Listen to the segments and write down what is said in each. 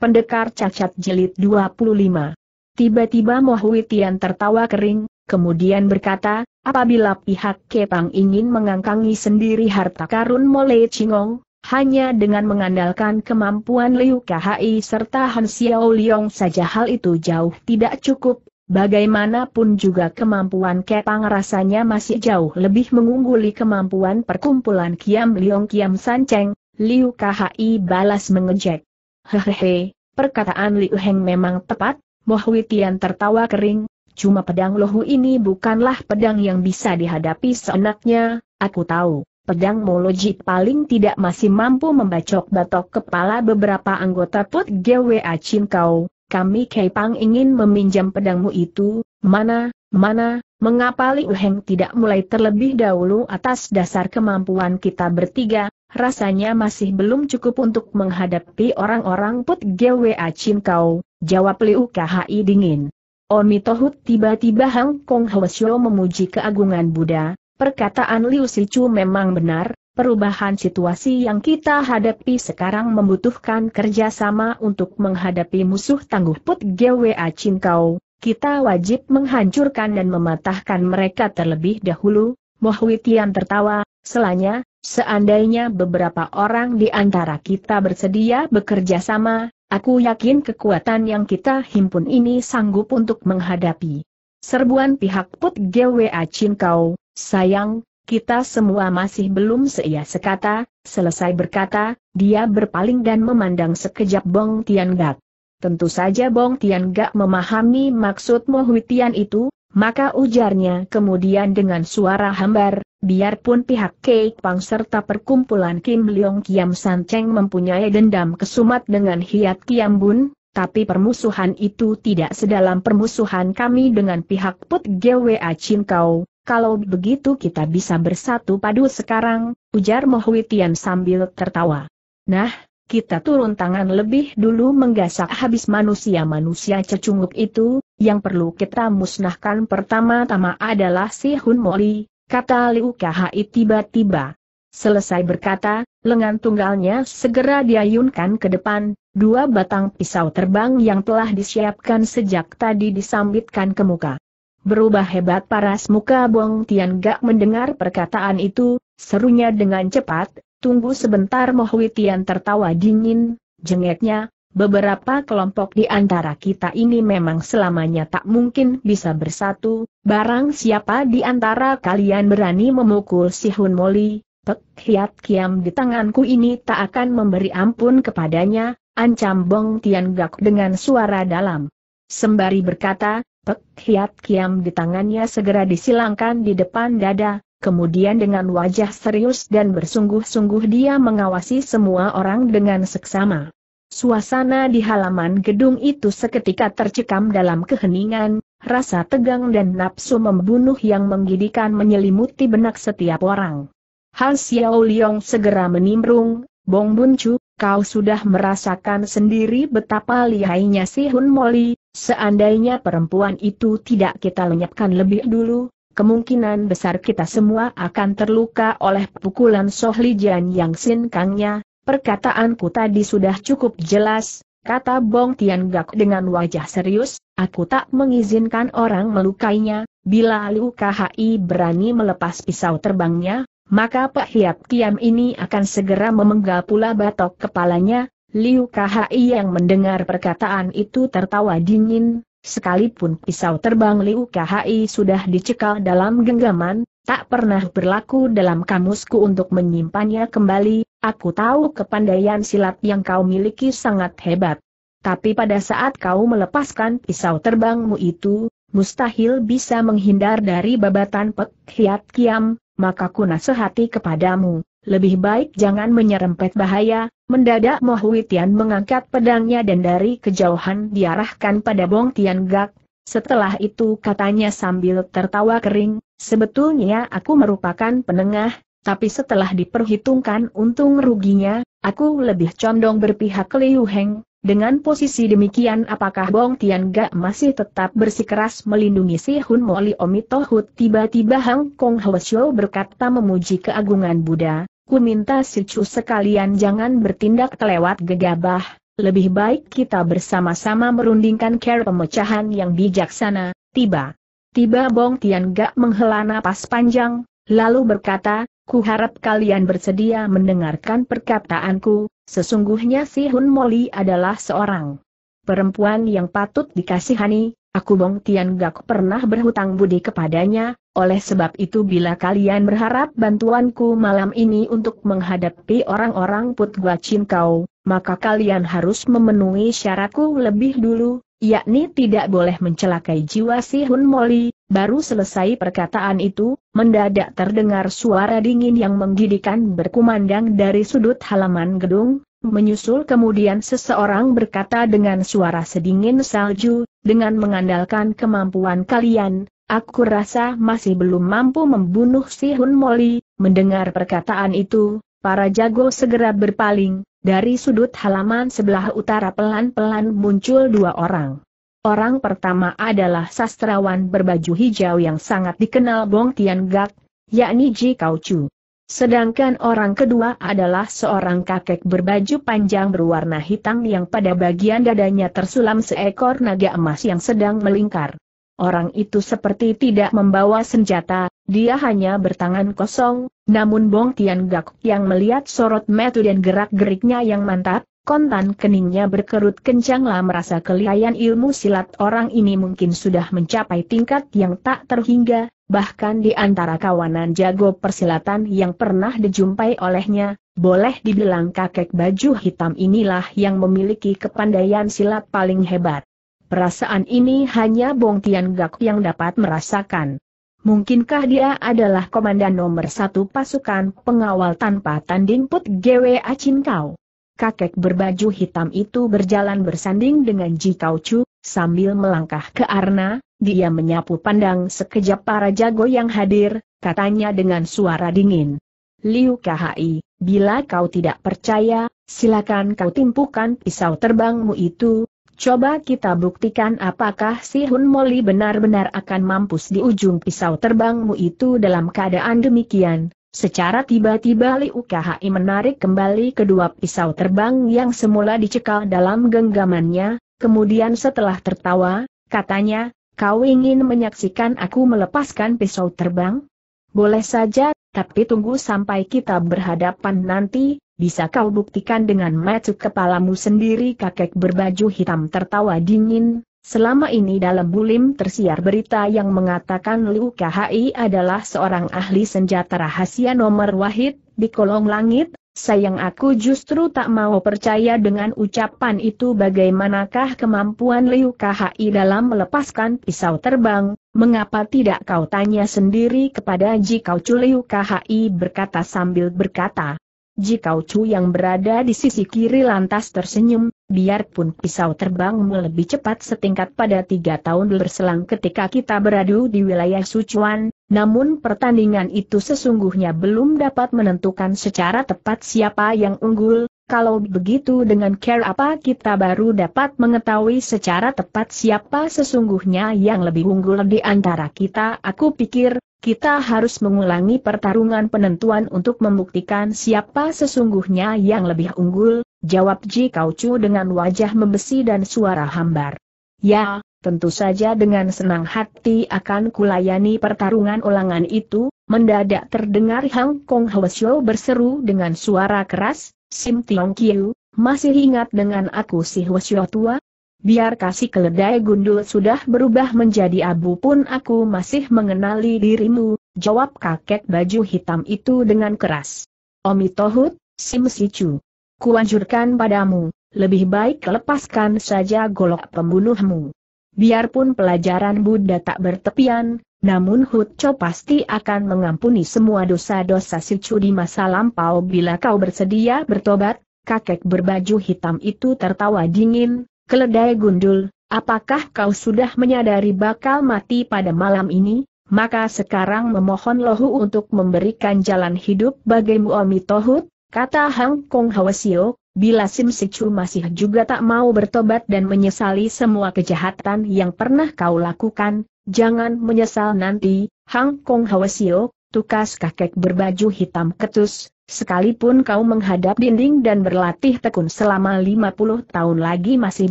Pendekar Cacat Jilid 25 Tiba-tiba Mohuitian tertawa kering, kemudian berkata, apabila pihak Kepang ingin mengangkangi sendiri harta karun Mole Chingong, hanya dengan mengandalkan kemampuan Liu Khi serta Han Xiao Liong saja hal itu jauh tidak cukup, bagaimanapun juga kemampuan Kepang rasanya masih jauh lebih mengungguli kemampuan perkumpulan Kiam Liong Kiam Sanceng, Liu Khi balas mengejek. Hehehe, perkataan Liu Heng memang tepat, Moh Witian tertawa kering, cuma pedang lohu ini bukanlah pedang yang bisa dihadapi seenaknya, aku tahu. Pedang Moloji paling tidak masih mampu membacok batok kepala beberapa anggota Put GWA kau. Kami Keipang ingin meminjam pedangmu itu, mana, mana, mengapa Liu Heng tidak mulai terlebih dahulu atas dasar kemampuan kita bertiga, rasanya masih belum cukup untuk menghadapi orang-orang Put Gwa Chin Kau, jawab Liu Khi dingin. Omi Tohut tiba-tiba Hang Kong Hwasyo memuji keagungan Buddha, perkataan Liu Sichu memang benar, perubahan situasi yang kita hadapi sekarang membutuhkan kerjasama untuk menghadapi musuh tangguh Put Gwa Chin Kau, kita wajib menghancurkan dan mematahkan mereka terlebih dahulu, Mohwitian tertawa, selanya, Seandainya beberapa orang di antara kita bersedia bekerja sama, aku yakin kekuatan yang kita himpun ini sanggup untuk menghadapi. Serbuan pihak Put GWA Cinkau, sayang, kita semua masih belum seia sekata, selesai berkata, dia berpaling dan memandang sekejap Bong Tian Gak. Tentu saja Bong Tian Gak memahami maksud Mohuitian itu, maka ujarnya kemudian dengan suara hambar, Biarpun pihak Kei Pang serta perkumpulan Kim Leong Kiam San Cheng mempunyai dendam kesumat dengan Hiat Kiam Bun, tapi permusuhan itu tidak sedalam permusuhan kami dengan pihak Put GWA Chin Kau. Kalau begitu kita bisa bersatu padu sekarang, ujar Mohui Tian sambil tertawa. Nah, kita turun tangan lebih dulu menggasak habis manusia-manusia cecunguk itu, yang perlu kita musnahkan pertama-tama adalah si Hun Moli, kata Liu Kahai tiba-tiba. Selesai berkata, lengan tunggalnya segera diayunkan ke depan, dua batang pisau terbang yang telah disiapkan sejak tadi disambitkan ke muka. Berubah hebat paras muka Bong Tian Gak mendengar perkataan itu, serunya dengan cepat, tunggu sebentar Mohwi Tian tertawa dingin, jengeknya, Beberapa kelompok di antara kita ini memang selamanya tak mungkin bisa bersatu, barang siapa di antara kalian berani memukul si Hun Moli, pek hiat kiam di tanganku ini tak akan memberi ampun kepadanya, ancam Bong Tian Gak dengan suara dalam. Sembari berkata, pek hiat kiam di tangannya segera disilangkan di depan dada, Kemudian dengan wajah serius dan bersungguh-sungguh dia mengawasi semua orang dengan seksama. Suasana di halaman gedung itu seketika tercekam dalam keheningan, rasa tegang dan nafsu membunuh yang menggidikan menyelimuti benak setiap orang. Han Xiao Liong segera menimbrung, Bong Bun Chu, kau sudah merasakan sendiri betapa lihainya si Hun Moli, seandainya perempuan itu tidak kita lenyapkan lebih dulu, kemungkinan besar kita semua akan terluka oleh pukulan Soh Li Jian yang sinkangnya, Perkataanku tadi sudah cukup jelas, kata Bong Tian Gak dengan wajah serius, aku tak mengizinkan orang melukainya, bila Liu KHI berani melepas pisau terbangnya, maka Pak Hiap Kiam ini akan segera memenggal pula batok kepalanya, Liu KHI yang mendengar perkataan itu tertawa dingin, sekalipun pisau terbang Liu KHI sudah dicekal dalam genggaman, tak pernah berlaku dalam kamusku untuk menyimpannya kembali, aku tahu kepandaian silat yang kau miliki sangat hebat. Tapi pada saat kau melepaskan pisau terbangmu itu, mustahil bisa menghindar dari babatan pek hiat kiam, maka ku nasihati kepadamu, lebih baik jangan menyerempet bahaya, mendadak Mohuitian Tian mengangkat pedangnya dan dari kejauhan diarahkan pada Bong Tian Gak, setelah itu katanya sambil tertawa kering, Sebetulnya aku merupakan penengah, tapi setelah diperhitungkan untung ruginya, aku lebih condong berpihak ke Liu Heng. Dengan posisi demikian apakah Bong Tian Gak masih tetap bersikeras melindungi si Hun Moli Tohut? tiba-tiba Hang Kong Hwasyo berkata memuji keagungan Buddha, ku minta si Chu sekalian jangan bertindak kelewat gegabah, lebih baik kita bersama-sama merundingkan care pemecahan yang bijaksana, tiba. Tiba Bong Tian Gak menghela napas panjang, lalu berkata, ku harap kalian bersedia mendengarkan perkataanku, sesungguhnya si Hun Moli adalah seorang perempuan yang patut dikasihani, aku Bong Tian Gak pernah berhutang budi kepadanya, oleh sebab itu bila kalian berharap bantuanku malam ini untuk menghadapi orang-orang Put Gua Kau, maka kalian harus memenuhi syaratku lebih dulu, yakni tidak boleh mencelakai jiwa si Hun Moli, baru selesai perkataan itu, mendadak terdengar suara dingin yang menggidikan berkumandang dari sudut halaman gedung, menyusul kemudian seseorang berkata dengan suara sedingin salju, dengan mengandalkan kemampuan kalian, Aku rasa masih belum mampu membunuh si Hun Moli, mendengar perkataan itu, para jago segera berpaling, dari sudut halaman sebelah utara pelan-pelan muncul dua orang. Orang pertama adalah sastrawan berbaju hijau yang sangat dikenal Bong Tian Gak, yakni Ji Kau Chu. Sedangkan orang kedua adalah seorang kakek berbaju panjang berwarna hitam yang pada bagian dadanya tersulam seekor naga emas yang sedang melingkar. Orang itu seperti tidak membawa senjata, dia hanya bertangan kosong, namun Bong Tian Gak yang melihat sorot metu dan gerak-geriknya yang mantap, kontan keningnya berkerut kencanglah merasa kelihayan ilmu silat orang ini mungkin sudah mencapai tingkat yang tak terhingga, bahkan di antara kawanan jago persilatan yang pernah dijumpai olehnya, boleh dibilang kakek baju hitam inilah yang memiliki kepandaian silat paling hebat. Perasaan ini hanya Bong Tian Gak yang dapat merasakan. Mungkinkah dia adalah komandan nomor satu pasukan pengawal tanpa tanding Put Gwe acin kau? Kakek berbaju hitam itu berjalan bersanding dengan Ji Kau Chu, sambil melangkah ke Arna, dia menyapu pandang sekejap para jago yang hadir, katanya dengan suara dingin. Liu Kahai, bila kau tidak percaya, silakan kau timpukan pisau terbangmu itu, Coba kita buktikan apakah si Hun Moli benar-benar akan mampus di ujung pisau terbangmu itu dalam keadaan demikian. Secara tiba-tiba Liu Kai menarik kembali kedua pisau terbang yang semula dicekal dalam genggamannya, kemudian setelah tertawa, katanya, kau ingin menyaksikan aku melepaskan pisau terbang? Boleh saja, tapi tunggu sampai kita berhadapan nanti, bisa kau buktikan dengan mata kepalamu sendiri kakek berbaju hitam tertawa dingin, selama ini dalam bulim tersiar berita yang mengatakan Liu KHI adalah seorang ahli senjata rahasia nomor wahid, di kolong langit, sayang aku justru tak mau percaya dengan ucapan itu bagaimanakah kemampuan Liu KHI dalam melepaskan pisau terbang, mengapa tidak kau tanya sendiri kepada Ji Kau Chu Liu KHI berkata sambil berkata. Jikau Chu yang berada di sisi kiri lantas tersenyum, biarpun pisau terbangmu lebih cepat setingkat pada tiga tahun berselang ketika kita beradu di wilayah Sujuan, namun pertandingan itu sesungguhnya belum dapat menentukan secara tepat siapa yang unggul, kalau begitu dengan care apa kita baru dapat mengetahui secara tepat siapa sesungguhnya yang lebih unggul di antara kita aku pikir, kita harus mengulangi pertarungan penentuan untuk membuktikan siapa sesungguhnya yang lebih unggul, jawab Ji Kaucu dengan wajah membesi dan suara hambar. Ya, tentu saja dengan senang hati akan kulayani pertarungan ulangan itu, mendadak terdengar Hang Kong Hwasyo berseru dengan suara keras, Sim Tiong Kiu, masih ingat dengan aku si Hwasyo tua? Biar kasih keledai gundul sudah berubah menjadi abu pun aku masih mengenali dirimu, jawab kakek baju hitam itu dengan keras. Omi Tohut, Sim Sicu. Kuanjurkan padamu, lebih baik lepaskan saja golok pembunuhmu. Biarpun pelajaran Buddha tak bertepian, namun Hut Cho pasti akan mengampuni semua dosa-dosa si Chu di masa lampau bila kau bersedia bertobat, kakek berbaju hitam itu tertawa dingin, keledai gundul, apakah kau sudah menyadari bakal mati pada malam ini? Maka sekarang memohon lohu untuk memberikan jalan hidup bagimu Omi Tohut, kata Hang Kong Hwasio, Bila Sim Sicu masih juga tak mau bertobat dan menyesali semua kejahatan yang pernah kau lakukan, jangan menyesal nanti, Hang Kong Hawasio, tukas kakek berbaju hitam ketus, sekalipun kau menghadap dinding dan berlatih tekun selama 50 tahun lagi masih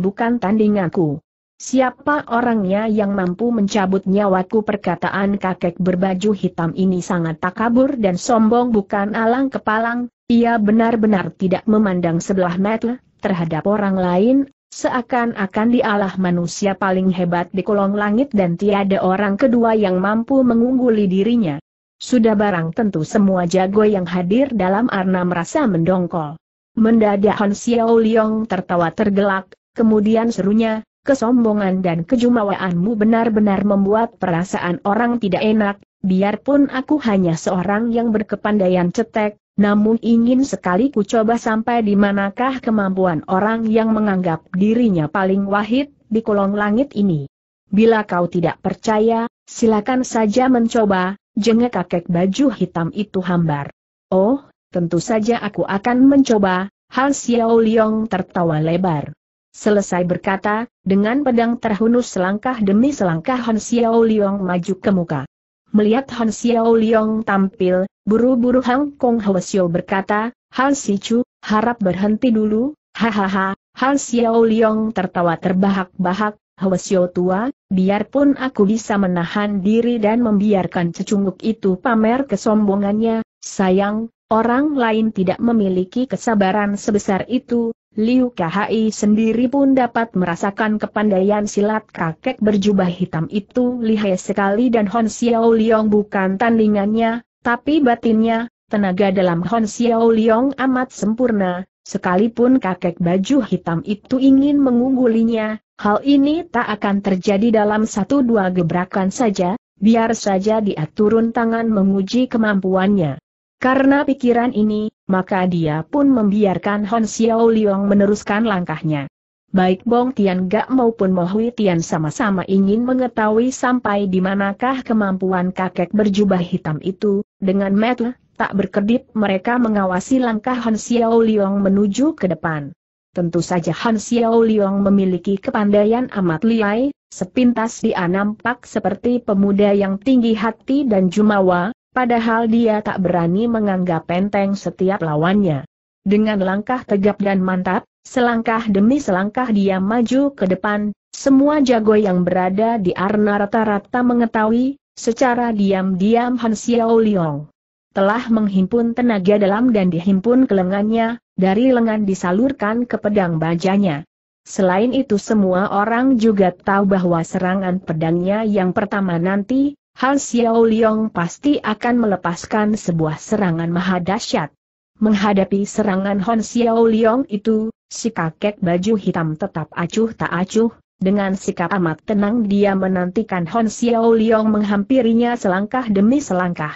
bukan tandinganku. Siapa orangnya yang mampu mencabut nyawaku perkataan kakek berbaju hitam ini sangat takabur dan sombong bukan alang kepalang, ia benar-benar tidak memandang sebelah mata terhadap orang lain, seakan-akan dialah manusia paling hebat di kolong langit dan tiada orang kedua yang mampu mengungguli dirinya. Sudah barang tentu semua jago yang hadir dalam arna merasa mendongkol. Mendadak Han Xiao Liong tertawa tergelak, kemudian serunya, kesombongan dan kejumawaanmu benar-benar membuat perasaan orang tidak enak, biarpun aku hanya seorang yang berkepandaian cetek, namun ingin sekali ku coba sampai di manakah kemampuan orang yang menganggap dirinya paling wahid di kolong langit ini. Bila kau tidak percaya, silakan saja mencoba, Jenge kakek baju hitam itu hambar. Oh, tentu saja aku akan mencoba, Hal Xiao Liong tertawa lebar. Selesai berkata, dengan pedang terhunus selangkah demi selangkah Han Xiao Liong maju ke muka. Melihat Han Xiao Liang tampil, buru-buru Hang Kong Hwa Xiao berkata, Han Si Chu, harap berhenti dulu, hahaha, Han Xiao Liang tertawa terbahak-bahak, Hwa Xiao tua, biarpun aku bisa menahan diri dan membiarkan cecunguk itu pamer kesombongannya, sayang, orang lain tidak memiliki kesabaran sebesar itu, Liu Kai sendiri pun dapat merasakan kepandaian silat kakek berjubah hitam itu lihai sekali dan Hon Xiao Liong bukan tandingannya, tapi batinnya, tenaga dalam Hon Xiao Liong amat sempurna, sekalipun kakek baju hitam itu ingin mengunggulinya, hal ini tak akan terjadi dalam satu dua gebrakan saja, biar saja dia turun tangan menguji kemampuannya. Karena pikiran ini, maka dia pun membiarkan Han Xiao Liang meneruskan langkahnya. Baik Bong Tian Gak maupun Mo Hui Tian sama-sama ingin mengetahui sampai di manakah kemampuan kakek berjubah hitam itu, dengan metu, tak berkedip mereka mengawasi langkah Han Xiao Liang menuju ke depan. Tentu saja Han Xiao Liang memiliki kepandaian amat liai, sepintas dia nampak seperti pemuda yang tinggi hati dan jumawa, Padahal dia tak berani menganggap penteng setiap lawannya. Dengan langkah tegap dan mantap, selangkah demi selangkah dia maju ke depan, semua jago yang berada di arna rata-rata mengetahui, secara diam-diam Han Xiao Liong telah menghimpun tenaga dalam dan dihimpun ke lengannya, dari lengan disalurkan ke pedang bajanya. Selain itu semua orang juga tahu bahwa serangan pedangnya yang pertama nanti, Han Xiao Liong pasti akan melepaskan sebuah serangan maha dahsyat. Menghadapi serangan Han Xiao Liong itu, si kakek baju hitam tetap acuh tak acuh, dengan sikap amat tenang dia menantikan Han Xiao Liong menghampirinya selangkah demi selangkah.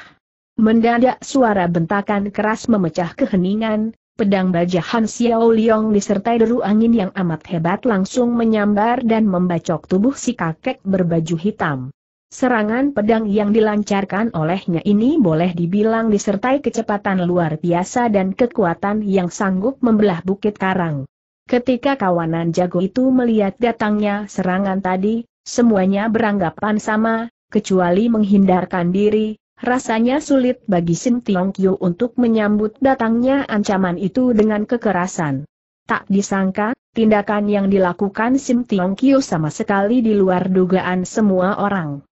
Mendadak suara bentakan keras memecah keheningan, pedang baja Han Xiao Liong disertai deru angin yang amat hebat langsung menyambar dan membacok tubuh si kakek berbaju hitam. Serangan pedang yang dilancarkan olehnya ini boleh dibilang disertai kecepatan luar biasa dan kekuatan yang sanggup membelah bukit karang. Ketika kawanan jago itu melihat datangnya serangan tadi, semuanya beranggapan sama, kecuali menghindarkan diri, rasanya sulit bagi Sim Tiong Kyo untuk menyambut datangnya ancaman itu dengan kekerasan. Tak disangka, tindakan yang dilakukan Sim Tiong Kyo sama sekali di luar dugaan semua orang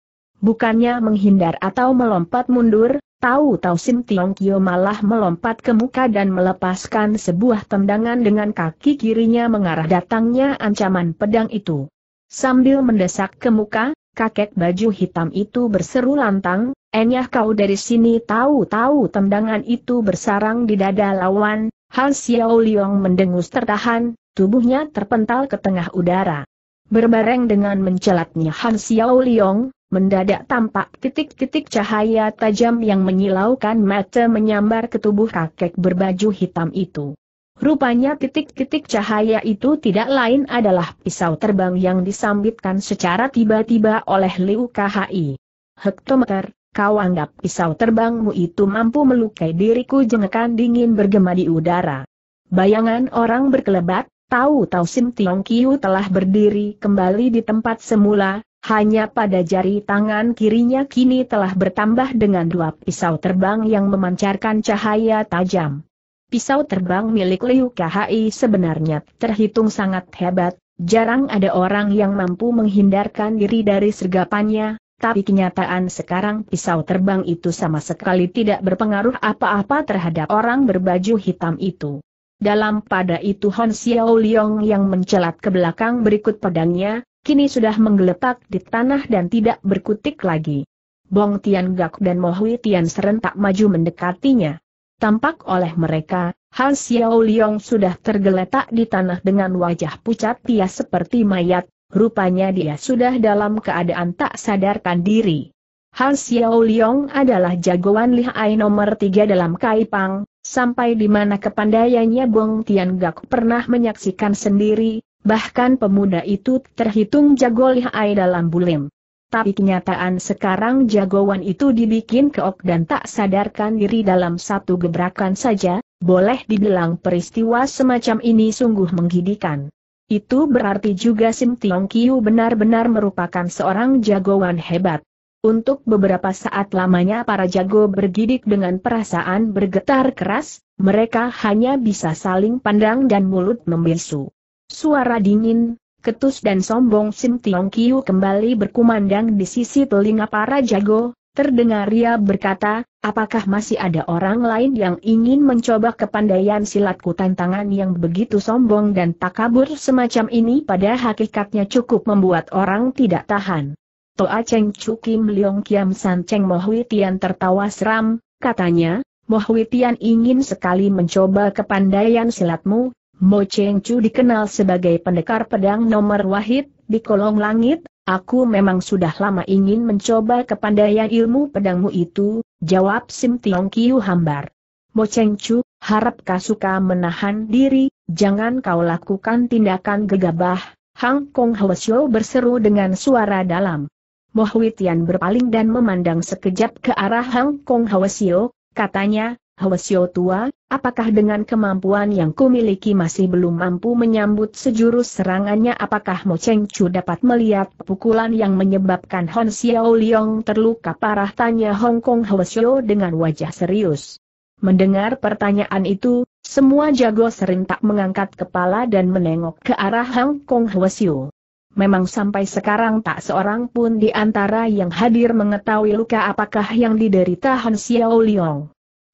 bukannya menghindar atau melompat mundur, tahu-tahu Sim Tiong Kio malah melompat ke muka dan melepaskan sebuah tendangan dengan kaki kirinya mengarah datangnya ancaman pedang itu. Sambil mendesak ke muka, kakek baju hitam itu berseru lantang, Enyah eh kau dari sini tahu-tahu tendangan itu bersarang di dada lawan, Han Xiao Liong mendengus tertahan, tubuhnya terpental ke tengah udara. Berbareng dengan mencelatnya Han Xiao Liong, Mendadak tampak titik-titik cahaya tajam yang menyilaukan mata menyambar ke tubuh kakek berbaju hitam itu. Rupanya titik-titik cahaya itu tidak lain adalah pisau terbang yang disambitkan secara tiba-tiba oleh Liu KHI. Hektometer, kau anggap pisau terbangmu itu mampu melukai diriku jengekan dingin bergema di udara. Bayangan orang berkelebat, tahu-tahu Sim Tiong Kiu telah berdiri kembali di tempat semula, hanya pada jari tangan kirinya kini telah bertambah dengan dua pisau terbang yang memancarkan cahaya tajam. Pisau terbang milik Liu KHI sebenarnya terhitung sangat hebat, jarang ada orang yang mampu menghindarkan diri dari sergapannya, tapi kenyataan sekarang pisau terbang itu sama sekali tidak berpengaruh apa-apa terhadap orang berbaju hitam itu. Dalam pada itu Hon Xiao Liong yang mencelat ke belakang berikut pedangnya, kini sudah menggeletak di tanah dan tidak berkutik lagi. Bong Tian Gak dan Mohui Tian serentak maju mendekatinya. Tampak oleh mereka, Han Xiao Liong sudah tergeletak di tanah dengan wajah pucat pias seperti mayat, rupanya dia sudah dalam keadaan tak sadarkan diri. Han Xiao Liong adalah jagoan lihai nomor tiga dalam Kaipang, sampai di mana kepandaiannya Bong Tian Gak pernah menyaksikan sendiri, Bahkan pemuda itu terhitung jago lihai dalam bulim. Tapi kenyataan sekarang jagoan itu dibikin keok dan tak sadarkan diri dalam satu gebrakan saja, boleh dibilang peristiwa semacam ini sungguh menggidikan. Itu berarti juga Sim Tiong Kiu benar-benar merupakan seorang jagoan hebat. Untuk beberapa saat lamanya para jago bergidik dengan perasaan bergetar keras, mereka hanya bisa saling pandang dan mulut membisu. Suara dingin, ketus dan sombong Sim Tiong Kiu kembali berkumandang di sisi telinga para jago, terdengar ia berkata, apakah masih ada orang lain yang ingin mencoba kepandaian silatku tantangan yang begitu sombong dan takabur semacam ini pada hakikatnya cukup membuat orang tidak tahan. Toa Cheng Kim Leong Kiam San Cheng Mohuitian Tian tertawa seram, katanya, Mohuitian Tian ingin sekali mencoba kepandaian silatmu, Mo Cheng Chu dikenal sebagai pendekar pedang nomor wahid, di kolong langit, aku memang sudah lama ingin mencoba kepandaian ilmu pedangmu itu, jawab Sim Tiong Kiu hambar. Mo Cheng Chu, kau suka menahan diri, jangan kau lakukan tindakan gegabah, Hang Kong Hwasyo berseru dengan suara dalam. Mo Tian berpaling dan memandang sekejap ke arah Hang Kong Hwasyo, katanya, Hwasyo tua, apakah dengan kemampuan yang kumiliki masih belum mampu menyambut sejurus serangannya apakah Mo Cheng Chu dapat melihat pukulan yang menyebabkan Hon Xiao Liong terluka parah tanya Hong Kong Hwasyo dengan wajah serius. Mendengar pertanyaan itu, semua jago serentak mengangkat kepala dan menengok ke arah Hong Kong Hwasyo. Memang sampai sekarang tak seorang pun di antara yang hadir mengetahui luka apakah yang diderita Han Xiao Liong.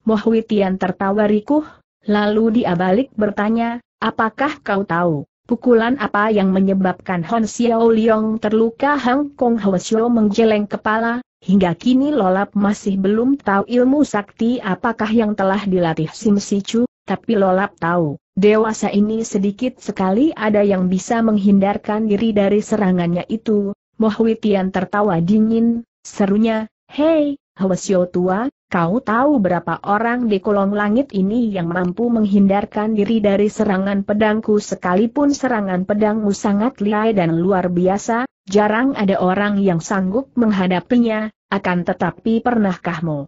Mohui Witian tertawa rikuh, lalu dia balik bertanya, apakah kau tahu? Pukulan apa yang menyebabkan Hon Xiao Liong terluka Hang Kong Ho Xiao menggeleng kepala, hingga kini Lolap masih belum tahu ilmu sakti apakah yang telah dilatih Sim Si Chu, tapi Lolap tahu, dewasa ini sedikit sekali ada yang bisa menghindarkan diri dari serangannya itu. Moh Witian tertawa dingin, serunya, Hei, Hwasyo tua, Kau tahu berapa orang di kolong langit ini yang mampu menghindarkan diri dari serangan pedangku sekalipun serangan pedangmu sangat liai dan luar biasa, jarang ada orang yang sanggup menghadapinya, akan tetapi pernahkahmu?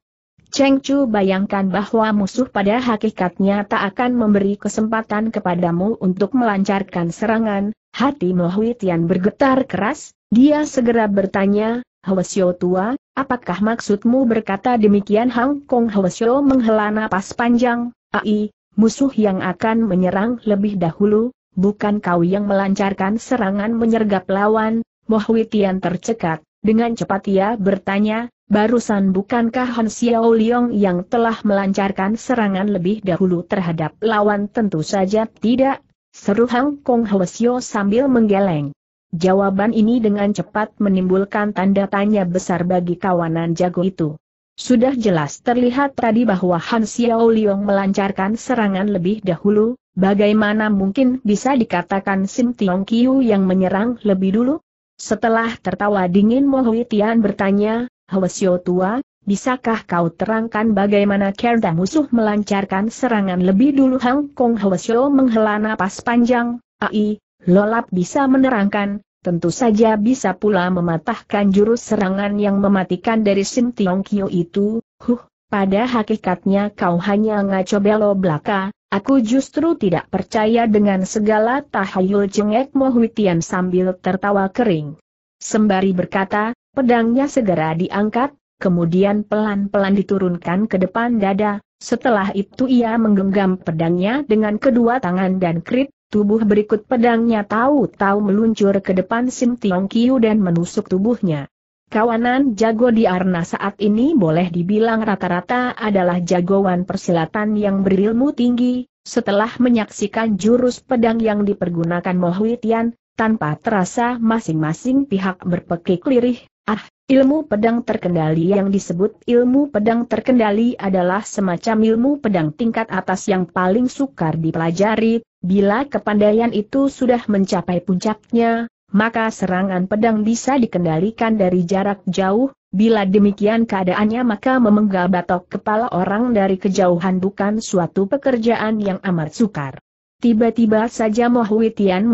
Cheng Chu bayangkan bahwa musuh pada hakikatnya tak akan memberi kesempatan kepadamu untuk melancarkan serangan, hati Mo Tian bergetar keras, dia segera bertanya, Hwasyo tua, Apakah maksudmu berkata demikian Hang Kong Hwasyo menghela napas panjang, ai, musuh yang akan menyerang lebih dahulu, bukan kau yang melancarkan serangan menyergap lawan, Mohui Tian tercekat, dengan cepat ia bertanya, barusan bukankah Han Xiao Liang yang telah melancarkan serangan lebih dahulu terhadap lawan tentu saja tidak, seru Hang Kong Hwasyo sambil menggeleng. Jawaban ini dengan cepat menimbulkan tanda tanya besar bagi kawanan jago itu. Sudah jelas terlihat tadi bahwa Han Xiao Liong melancarkan serangan lebih dahulu, bagaimana mungkin bisa dikatakan Sim Tiong Kiu yang menyerang lebih dulu? Setelah tertawa dingin Mo Tian bertanya, Xiao tua, bisakah kau terangkan bagaimana kerda musuh melancarkan serangan lebih dulu Hang Kong Xiao menghela napas panjang, ai, Lolap bisa menerangkan, tentu saja bisa pula mematahkan jurus serangan yang mematikan dari Sim Tiong Kio itu, huh, pada hakikatnya kau hanya ngaco belo belaka, Aku justru tidak percaya dengan segala tahayul cengek Mohuitian sambil tertawa kering. Sembari berkata, pedangnya segera diangkat, kemudian pelan-pelan diturunkan ke depan dada, setelah itu ia menggenggam pedangnya dengan kedua tangan dan krit, Tubuh berikut pedangnya tahu-tahu meluncur ke depan Sim Tiong Kiu dan menusuk tubuhnya. Kawanan jago di Arna saat ini boleh dibilang rata-rata adalah jagoan persilatan yang berilmu tinggi, setelah menyaksikan jurus pedang yang dipergunakan Mohui Tian, tanpa terasa masing-masing pihak berpekik lirih, Ilmu pedang terkendali yang disebut ilmu pedang terkendali adalah semacam ilmu pedang tingkat atas yang paling sukar dipelajari, bila kepandaian itu sudah mencapai puncaknya, maka serangan pedang bisa dikendalikan dari jarak jauh, bila demikian keadaannya maka memenggal batok kepala orang dari kejauhan bukan suatu pekerjaan yang amat sukar. Tiba-tiba saja Mohuitian mempergunakan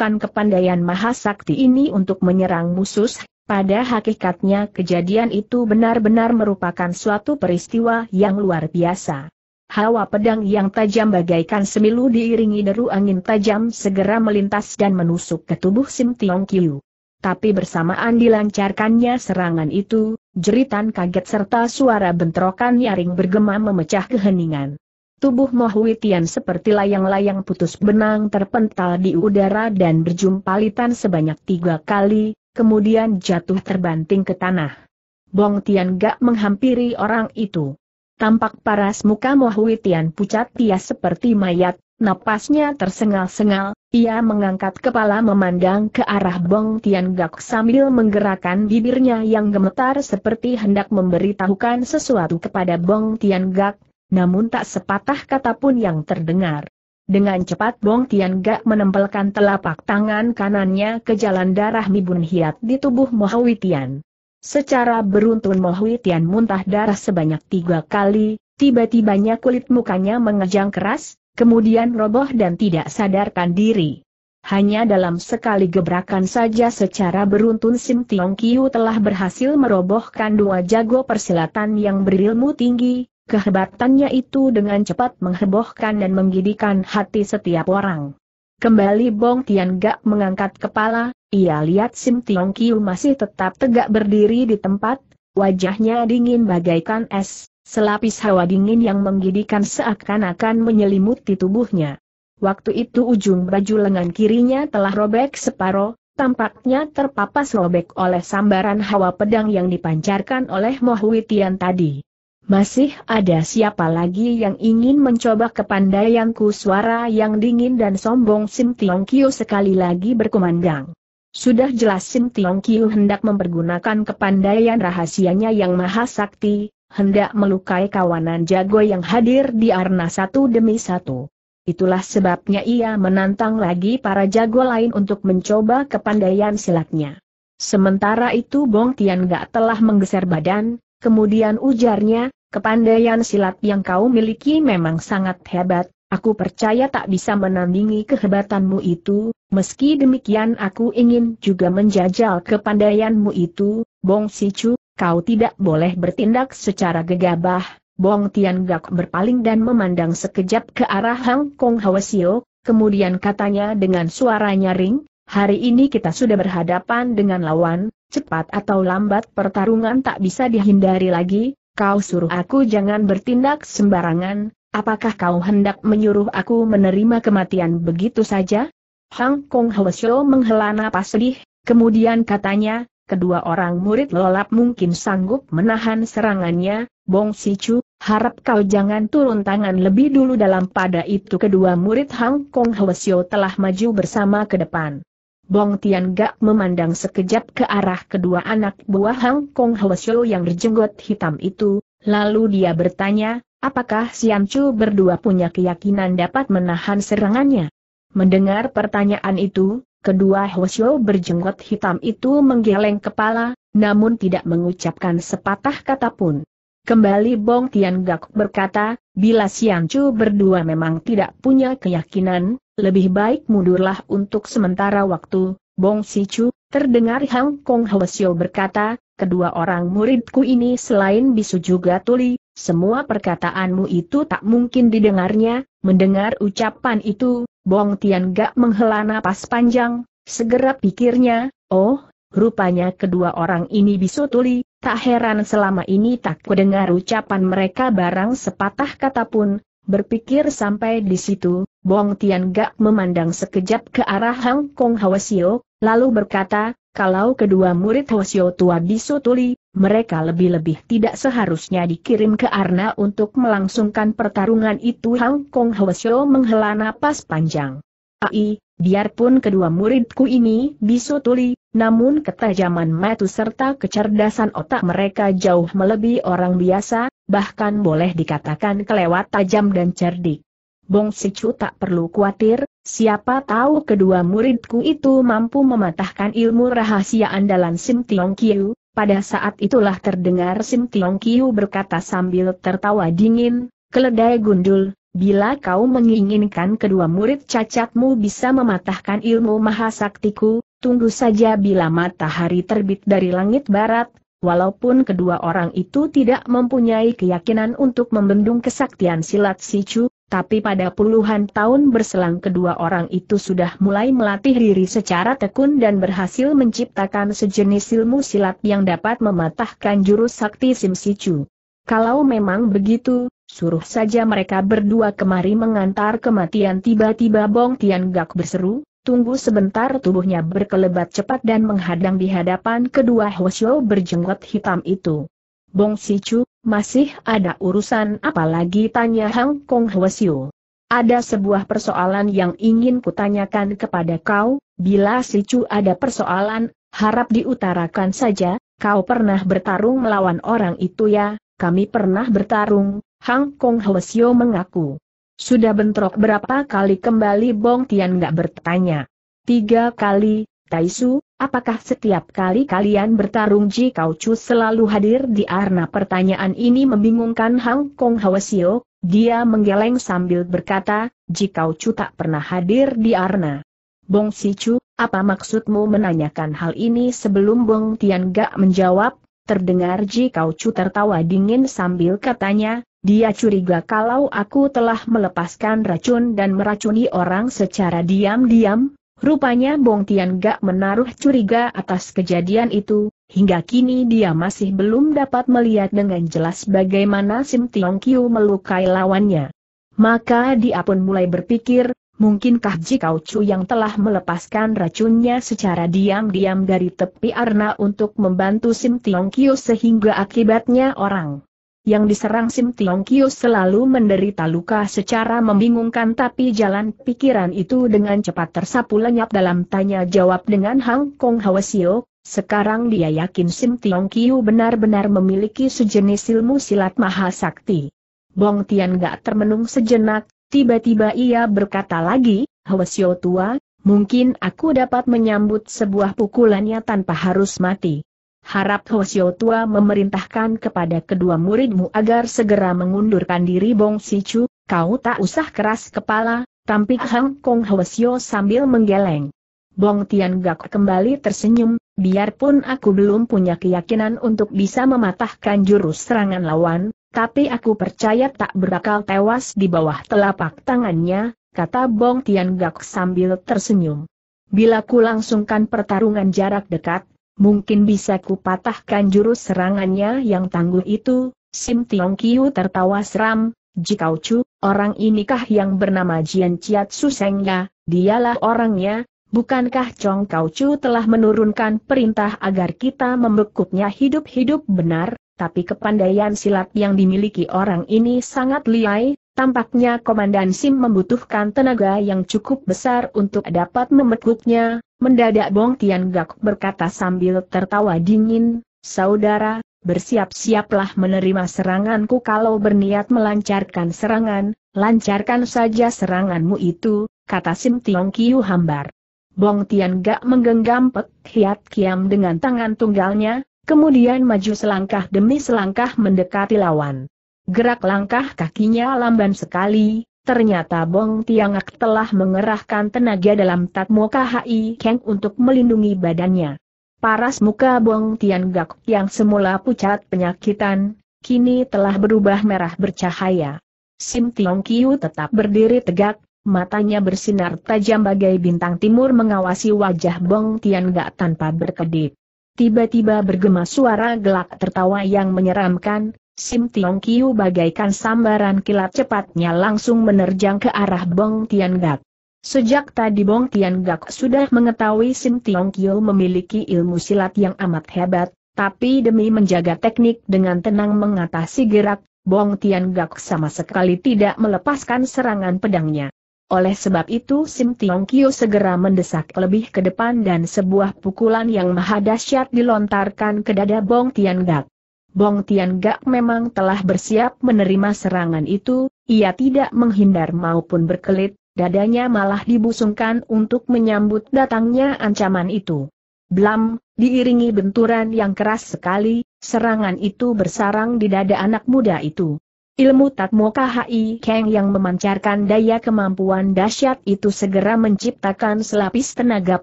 memergunakan kepandaian mahasakti ini untuk menyerang musuh pada hakikatnya kejadian itu benar-benar merupakan suatu peristiwa yang luar biasa. Hawa pedang yang tajam bagaikan semilu diiringi deru angin tajam segera melintas dan menusuk ke tubuh Sim Tiong Kiu. Tapi bersamaan dilancarkannya serangan itu, jeritan kaget serta suara bentrokan nyaring bergema memecah keheningan. Tubuh Mohuitian seperti layang-layang putus benang terpental di udara dan berjumpalitan sebanyak tiga kali, kemudian jatuh terbanting ke tanah. Bong Tian Gak menghampiri orang itu. Tampak paras muka Mohui Tian pucat dia seperti mayat, napasnya tersengal-sengal, ia mengangkat kepala memandang ke arah Bong Tian Gak sambil menggerakkan bibirnya yang gemetar seperti hendak memberitahukan sesuatu kepada Bong Tian Gak, namun tak sepatah kata pun yang terdengar. Dengan cepat Bong Tian Gak menempelkan telapak tangan kanannya ke jalan darah mi bun Hiat di tubuh Mohui Tian. Secara beruntun Mohui Tian muntah darah sebanyak tiga kali, tiba-tibanya kulit mukanya mengejang keras, kemudian roboh dan tidak sadarkan diri. Hanya dalam sekali gebrakan saja secara beruntun Sim Tiong Kiu telah berhasil merobohkan dua jago persilatan yang berilmu tinggi, Kehebatannya itu dengan cepat menghebohkan dan menggidikan hati setiap orang. Kembali Bong Tian Gak mengangkat kepala, ia lihat Sim Tiong Kiu masih tetap tegak berdiri di tempat, wajahnya dingin bagaikan es, selapis hawa dingin yang menggidikan seakan-akan menyelimuti tubuhnya. Waktu itu ujung baju lengan kirinya telah robek separoh, tampaknya terpapas robek oleh sambaran hawa pedang yang dipancarkan oleh Mohuitian tadi. Masih ada siapa lagi yang ingin mencoba kepandaianku suara yang dingin dan sombong Sim Tiong Kiu sekali lagi berkumandang. Sudah jelas Sim Tiong Kiu hendak mempergunakan kepandaian rahasianya yang maha sakti, hendak melukai kawanan jago yang hadir di arna satu demi satu. Itulah sebabnya ia menantang lagi para jago lain untuk mencoba kepandaian silatnya. Sementara itu Bong Tian Gak telah menggeser badan, Kemudian ujarnya, kepandaian silat yang kau miliki memang sangat hebat, aku percaya tak bisa menandingi kehebatanmu itu, meski demikian aku ingin juga menjajal kepandaianmu itu, Bong Sicu, kau tidak boleh bertindak secara gegabah. Bong Tian Gak berpaling dan memandang sekejap ke arah Hang Kong Hwasio, kemudian katanya dengan suara nyaring, hari ini kita sudah berhadapan dengan lawan, cepat atau lambat pertarungan tak bisa dihindari lagi, kau suruh aku jangan bertindak sembarangan, apakah kau hendak menyuruh aku menerima kematian begitu saja? Hang Kong Hwasyo menghela napas sedih, kemudian katanya, kedua orang murid lelap mungkin sanggup menahan serangannya, Bong Si Chu, harap kau jangan turun tangan lebih dulu dalam pada itu kedua murid Hang Kong Hwasyo telah maju bersama ke depan. Bong Tian Gak memandang sekejap ke arah kedua anak buah Hang Kong Hwasyo yang berjenggot hitam itu, lalu dia bertanya, apakah Sian Chu berdua punya keyakinan dapat menahan serangannya? Mendengar pertanyaan itu, kedua Hwasyo berjenggot hitam itu menggeleng kepala, namun tidak mengucapkan sepatah kata pun. Kembali Bong Tian Gak berkata, bila Sian Chu berdua memang tidak punya keyakinan, lebih baik mundurlah untuk sementara waktu, Bong Sichu. terdengar Hang Kong Hwasyo berkata, kedua orang muridku ini selain bisu juga tuli, semua perkataanmu itu tak mungkin didengarnya, mendengar ucapan itu, Bong Tian gak menghela napas panjang, segera pikirnya, oh, rupanya kedua orang ini bisu tuli, tak heran selama ini tak kudengar ucapan mereka barang sepatah kata pun, Berpikir sampai di situ, Bong Tian Gak memandang sekejap ke arah Hang Kong Hwasio, lalu berkata, kalau kedua murid Hwasio tua bisu tuli, mereka lebih-lebih tidak seharusnya dikirim ke Arna untuk melangsungkan pertarungan itu Hang Kong Hwasio menghela napas panjang. Ai, biarpun kedua muridku ini bisu tuli, namun ketajaman mata serta kecerdasan otak mereka jauh melebihi orang biasa, bahkan boleh dikatakan kelewat tajam dan cerdik. Bong Sicu tak perlu khawatir, siapa tahu kedua muridku itu mampu mematahkan ilmu rahasia andalan Sim Tiong Kiu, pada saat itulah terdengar Sim Tiong Kiu berkata sambil tertawa dingin, keledai gundul, bila kau menginginkan kedua murid cacatmu bisa mematahkan ilmu mahasaktiku, tunggu saja bila matahari terbit dari langit barat, Walaupun kedua orang itu tidak mempunyai keyakinan untuk membendung kesaktian silat Sichu, tapi pada puluhan tahun berselang kedua orang itu sudah mulai melatih diri secara tekun dan berhasil menciptakan sejenis ilmu silat yang dapat mematahkan jurus sakti Sim Sichu. Kalau memang begitu, suruh saja mereka berdua kemari mengantar kematian tiba-tiba Bong Tian Gak berseru, Tunggu sebentar tubuhnya berkelebat cepat dan menghadang di hadapan kedua Hwasyo berjenggot hitam itu. Bong Si Chu, masih ada urusan Apalagi tanya Hang Kong Hwasyo. Ada sebuah persoalan yang ingin kutanyakan kepada kau, bila Si Chu ada persoalan, harap diutarakan saja, kau pernah bertarung melawan orang itu ya, kami pernah bertarung, Hang Kong Hwasyo mengaku. Sudah bentrok berapa kali kembali Bong Tian gak bertanya. Tiga kali, Taisu, apakah setiap kali kalian bertarung Ji Kau Chu selalu hadir di Arna? pertanyaan ini membingungkan Hang Kong Hwasio, dia menggeleng sambil berkata, Ji Kau Chu tak pernah hadir di Arna. Bong Si Chu, apa maksudmu menanyakan hal ini sebelum Bong Tian gak menjawab? Terdengar Ji Kau Chu tertawa dingin sambil katanya, dia curiga kalau aku telah melepaskan racun dan meracuni orang secara diam-diam, rupanya Bong Tian gak menaruh curiga atas kejadian itu, hingga kini dia masih belum dapat melihat dengan jelas bagaimana Sim Tiong Kiu melukai lawannya. Maka dia pun mulai berpikir, mungkinkah Jikau Chu yang telah melepaskan racunnya secara diam-diam dari tepi arna untuk membantu Sim Tiong Kiu sehingga akibatnya orang yang diserang Sim Tiong Kiu selalu menderita luka secara membingungkan tapi jalan pikiran itu dengan cepat tersapu lenyap dalam tanya jawab dengan Hang Kong Hwasio. sekarang dia yakin Sim Tiong Kiu benar-benar memiliki sejenis ilmu silat maha sakti. Bong Tian gak termenung sejenak, tiba-tiba ia berkata lagi, Hwasio tua, mungkin aku dapat menyambut sebuah pukulannya tanpa harus mati. Harap Hosio Tua memerintahkan kepada kedua muridmu agar segera mengundurkan diri Bong Sichu, kau tak usah keras kepala, tampik Hang Kong Hosio sambil menggeleng. Bong Tian Gak kembali tersenyum, biarpun aku belum punya keyakinan untuk bisa mematahkan jurus serangan lawan, tapi aku percaya tak berakal tewas di bawah telapak tangannya, kata Bong Tian Gak sambil tersenyum. Bila ku langsungkan pertarungan jarak dekat, mungkin bisa kupatahkan jurus serangannya yang tangguh itu, Sim Tiong Kiu tertawa seram, Jika Chu, orang inikah yang bernama Jian Chiat Suseng ya, dialah orangnya, bukankah Chong Kau Chu telah menurunkan perintah agar kita membekuknya hidup-hidup benar, tapi kepandaian silat yang dimiliki orang ini sangat liai, Tampaknya Komandan Sim membutuhkan tenaga yang cukup besar untuk dapat memekuknya, mendadak Bong Tian Gak berkata sambil tertawa dingin, Saudara, bersiap-siaplah menerima seranganku kalau berniat melancarkan serangan, lancarkan saja seranganmu itu, kata Sim Tiong Kiu Hambar. Bong Tian Gak menggenggam Pek Hiat Kiam dengan tangan tunggalnya, kemudian maju selangkah demi selangkah mendekati lawan. Gerak langkah kakinya lamban sekali, ternyata Bong Tiangak telah mengerahkan tenaga dalam Tatmo KHI Keng untuk melindungi badannya. Paras muka Bong Tiangak yang semula pucat penyakitan, kini telah berubah merah bercahaya. Sim Tiong Kiu tetap berdiri tegak, matanya bersinar tajam bagai bintang timur mengawasi wajah Bong Tiangak tanpa berkedip. Tiba-tiba bergema suara gelak tertawa yang menyeramkan, Sim Tiong Kiu bagaikan sambaran kilat cepatnya langsung menerjang ke arah Bong Tian Gak. Sejak tadi Bong Tian Gak sudah mengetahui Sim Tiong Kiu memiliki ilmu silat yang amat hebat, tapi demi menjaga teknik dengan tenang mengatasi gerak, Bong Tian Gak sama sekali tidak melepaskan serangan pedangnya. Oleh sebab itu Sim Tiong Kiu segera mendesak lebih ke depan dan sebuah pukulan yang maha dahsyat dilontarkan ke dada Bong Tian Gak. Bong Tian Gak memang telah bersiap menerima serangan itu, ia tidak menghindar maupun berkelit, dadanya malah dibusungkan untuk menyambut datangnya ancaman itu. Blam, diiringi benturan yang keras sekali, serangan itu bersarang di dada anak muda itu. Ilmu Tatmo KHI Kang yang memancarkan daya kemampuan dahsyat itu segera menciptakan selapis tenaga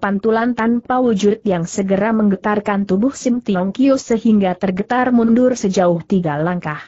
pantulan tanpa wujud yang segera menggetarkan tubuh Sim Tiong Kiu sehingga tergetar mundur sejauh tiga langkah.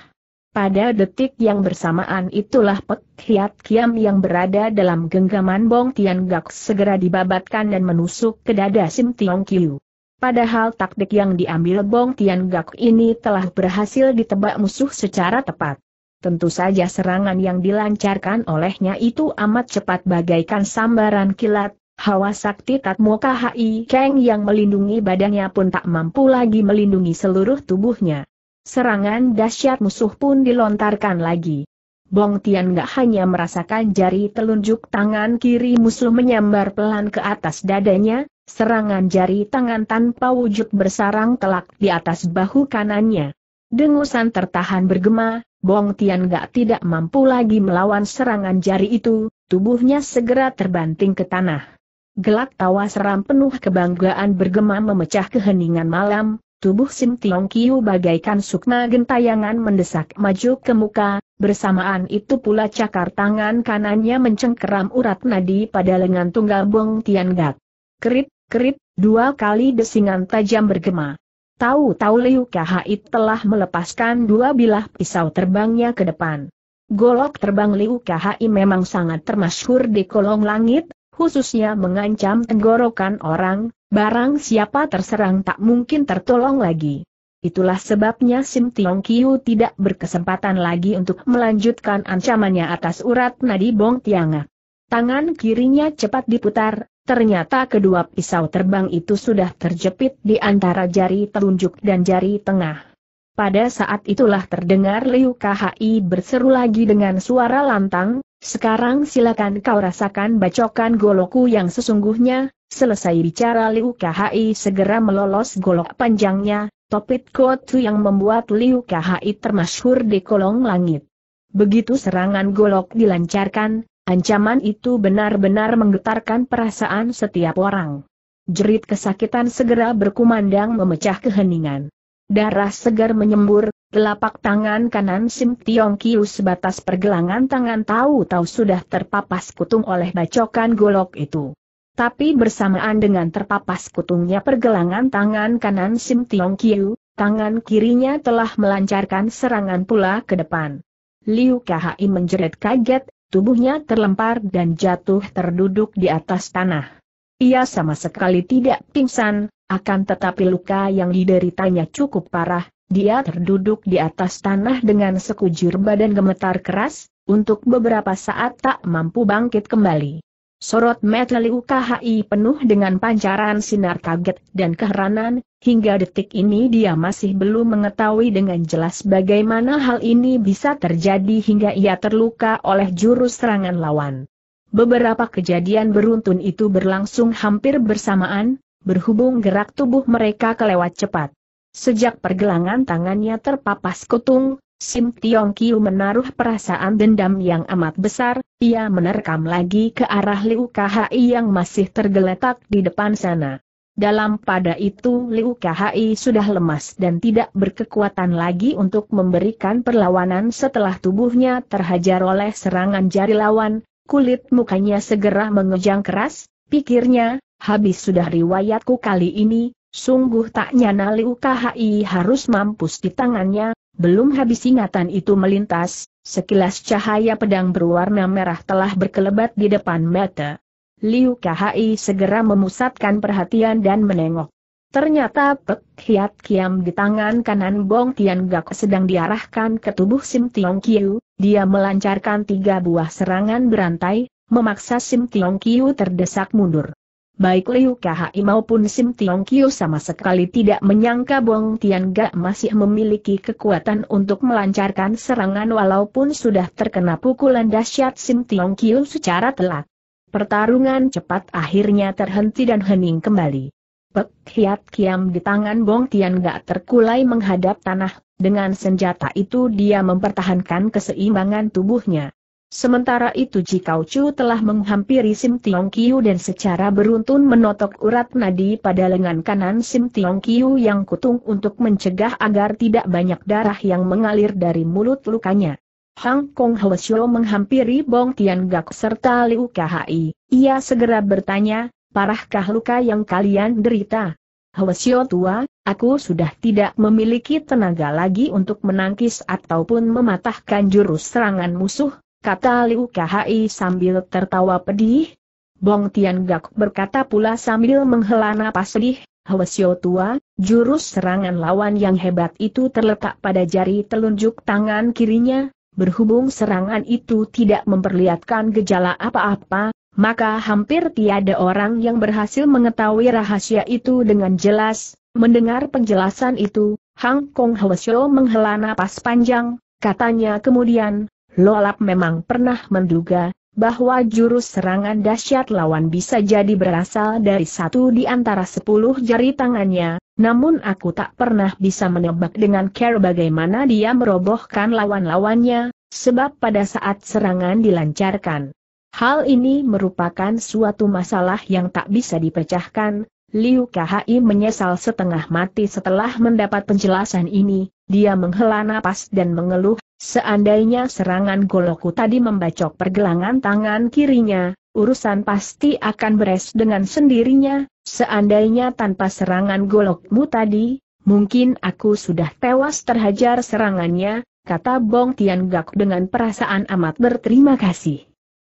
Pada detik yang bersamaan itulah Pek Hiat Kiam yang berada dalam genggaman Bong Tian Gak segera dibabatkan dan menusuk ke dada Sim Tiong Kiu. Padahal taktik yang diambil Bong Tian Gak ini telah berhasil ditebak musuh secara tepat. Tentu saja serangan yang dilancarkan olehnya itu amat cepat bagaikan sambaran kilat, hawa sakti tatmoka hai Kang yang melindungi badannya pun tak mampu lagi melindungi seluruh tubuhnya. Serangan dahsyat musuh pun dilontarkan lagi. Bong Tian gak hanya merasakan jari telunjuk tangan kiri musuh menyambar pelan ke atas dadanya, serangan jari tangan tanpa wujud bersarang telak di atas bahu kanannya. Dengusan tertahan bergema, Bong Tian Gak tidak mampu lagi melawan serangan jari itu, tubuhnya segera terbanting ke tanah. Gelak tawa seram penuh kebanggaan bergema memecah keheningan malam, tubuh Sim Tiong Kiu bagaikan sukma gentayangan mendesak maju ke muka, bersamaan itu pula cakar tangan kanannya mencengkeram urat nadi pada lengan tunggal Bong Tian Gak. Kerit, kerit, dua kali desingan tajam bergema. Tahu-tahu Liu Kahait telah melepaskan dua bilah pisau terbangnya ke depan. Golok terbang Liu Kahai memang sangat termasyhur di kolong langit, khususnya mengancam tenggorokan orang, barang siapa terserang tak mungkin tertolong lagi. Itulah sebabnya Sim Tiong Kiu tidak berkesempatan lagi untuk melanjutkan ancamannya atas urat nadi Bong Tiangak. Tangan kirinya cepat diputar, Ternyata kedua pisau terbang itu sudah terjepit di antara jari telunjuk dan jari tengah. Pada saat itulah terdengar Liu KHI berseru lagi dengan suara lantang, sekarang silakan kau rasakan bacokan goloku yang sesungguhnya, selesai bicara Liu KHI segera melolos golok panjangnya, topit kotu yang membuat Liu KHI termasyhur di kolong langit. Begitu serangan golok dilancarkan, Ancaman itu benar-benar menggetarkan perasaan setiap orang. Jerit kesakitan segera berkumandang memecah keheningan. Darah segar menyembur, telapak tangan kanan Sim Tiong Kiu sebatas pergelangan tangan tahu-tahu sudah terpapas kutung oleh bacokan golok itu. Tapi bersamaan dengan terpapas kutungnya pergelangan tangan kanan Sim Tiong Kiu, tangan kirinya telah melancarkan serangan pula ke depan. Liu Kahai menjerit kaget, Tubuhnya terlempar dan jatuh terduduk di atas tanah. Ia sama sekali tidak pingsan, akan tetapi luka yang dideritanya cukup parah, dia terduduk di atas tanah dengan sekujur badan gemetar keras, untuk beberapa saat tak mampu bangkit kembali. Sorot mata Liu KHI penuh dengan pancaran sinar kaget dan keheranan, hingga detik ini dia masih belum mengetahui dengan jelas bagaimana hal ini bisa terjadi hingga ia terluka oleh jurus serangan lawan. Beberapa kejadian beruntun itu berlangsung hampir bersamaan, berhubung gerak tubuh mereka kelewat cepat. Sejak pergelangan tangannya terpapas kutung, Sim Tiong Kiu menaruh perasaan dendam yang amat besar, ia menerkam lagi ke arah Liu Kahai yang masih tergeletak di depan sana. Dalam pada itu Liu Kahai sudah lemas dan tidak berkekuatan lagi untuk memberikan perlawanan setelah tubuhnya terhajar oleh serangan jari lawan, kulit mukanya segera mengejang keras, pikirnya, habis sudah riwayatku kali ini, sungguh tak nyana Liu Kahai harus mampus di tangannya, belum habis ingatan itu melintas, Sekilas cahaya pedang berwarna merah telah berkelebat di depan mata. Liu Kahai segera memusatkan perhatian dan menengok. Ternyata Pek Hiat Kiam di tangan kanan Bong Tian Gak sedang diarahkan ke tubuh Sim Tiong Kiu, dia melancarkan tiga buah serangan berantai, memaksa Sim Tiong Kiu terdesak mundur. Baik Liu Kai maupun Sim Tiong Kiu sama sekali tidak menyangka Bong Tian Gak masih memiliki kekuatan untuk melancarkan serangan walaupun sudah terkena pukulan dahsyat Sim Tiong Kiu secara telak. Pertarungan cepat akhirnya terhenti dan hening kembali. Pek Hiat Kiam di tangan Bong Tian Gak terkulai menghadap tanah, dengan senjata itu dia mempertahankan keseimbangan tubuhnya. Sementara itu Jikau Chu telah menghampiri Sim Tiong Kiu dan secara beruntun menotok urat nadi pada lengan kanan Sim Tiong Kiu yang kutung untuk mencegah agar tidak banyak darah yang mengalir dari mulut lukanya. Hang Kong Hwasyo menghampiri Bong Tian Gak serta Liu Kahai, Ia segera bertanya, parahkah luka yang kalian derita? Hwasyo tua, aku sudah tidak memiliki tenaga lagi untuk menangkis ataupun mematahkan jurus serangan musuh, kata Liu Kai sambil tertawa pedih. Bong Tian Gak berkata pula sambil menghela napas sedih, Hwasyo tua, jurus serangan lawan yang hebat itu terletak pada jari telunjuk tangan kirinya, berhubung serangan itu tidak memperlihatkan gejala apa-apa, maka hampir tiada orang yang berhasil mengetahui rahasia itu dengan jelas. Mendengar penjelasan itu, Hang Kong Hwasyo menghela napas panjang, katanya kemudian, Lolap memang pernah menduga, bahwa jurus serangan dahsyat lawan bisa jadi berasal dari satu di antara sepuluh jari tangannya, namun aku tak pernah bisa menebak dengan care bagaimana dia merobohkan lawan-lawannya, sebab pada saat serangan dilancarkan. Hal ini merupakan suatu masalah yang tak bisa dipecahkan, Liu Kahai menyesal setengah mati setelah mendapat penjelasan ini, dia menghela napas dan mengeluh, Seandainya serangan Goloku tadi membacok pergelangan tangan kirinya, urusan pasti akan beres dengan sendirinya, seandainya tanpa serangan Golokmu tadi, mungkin aku sudah tewas terhajar serangannya, kata Bong Tian Gak dengan perasaan amat berterima kasih.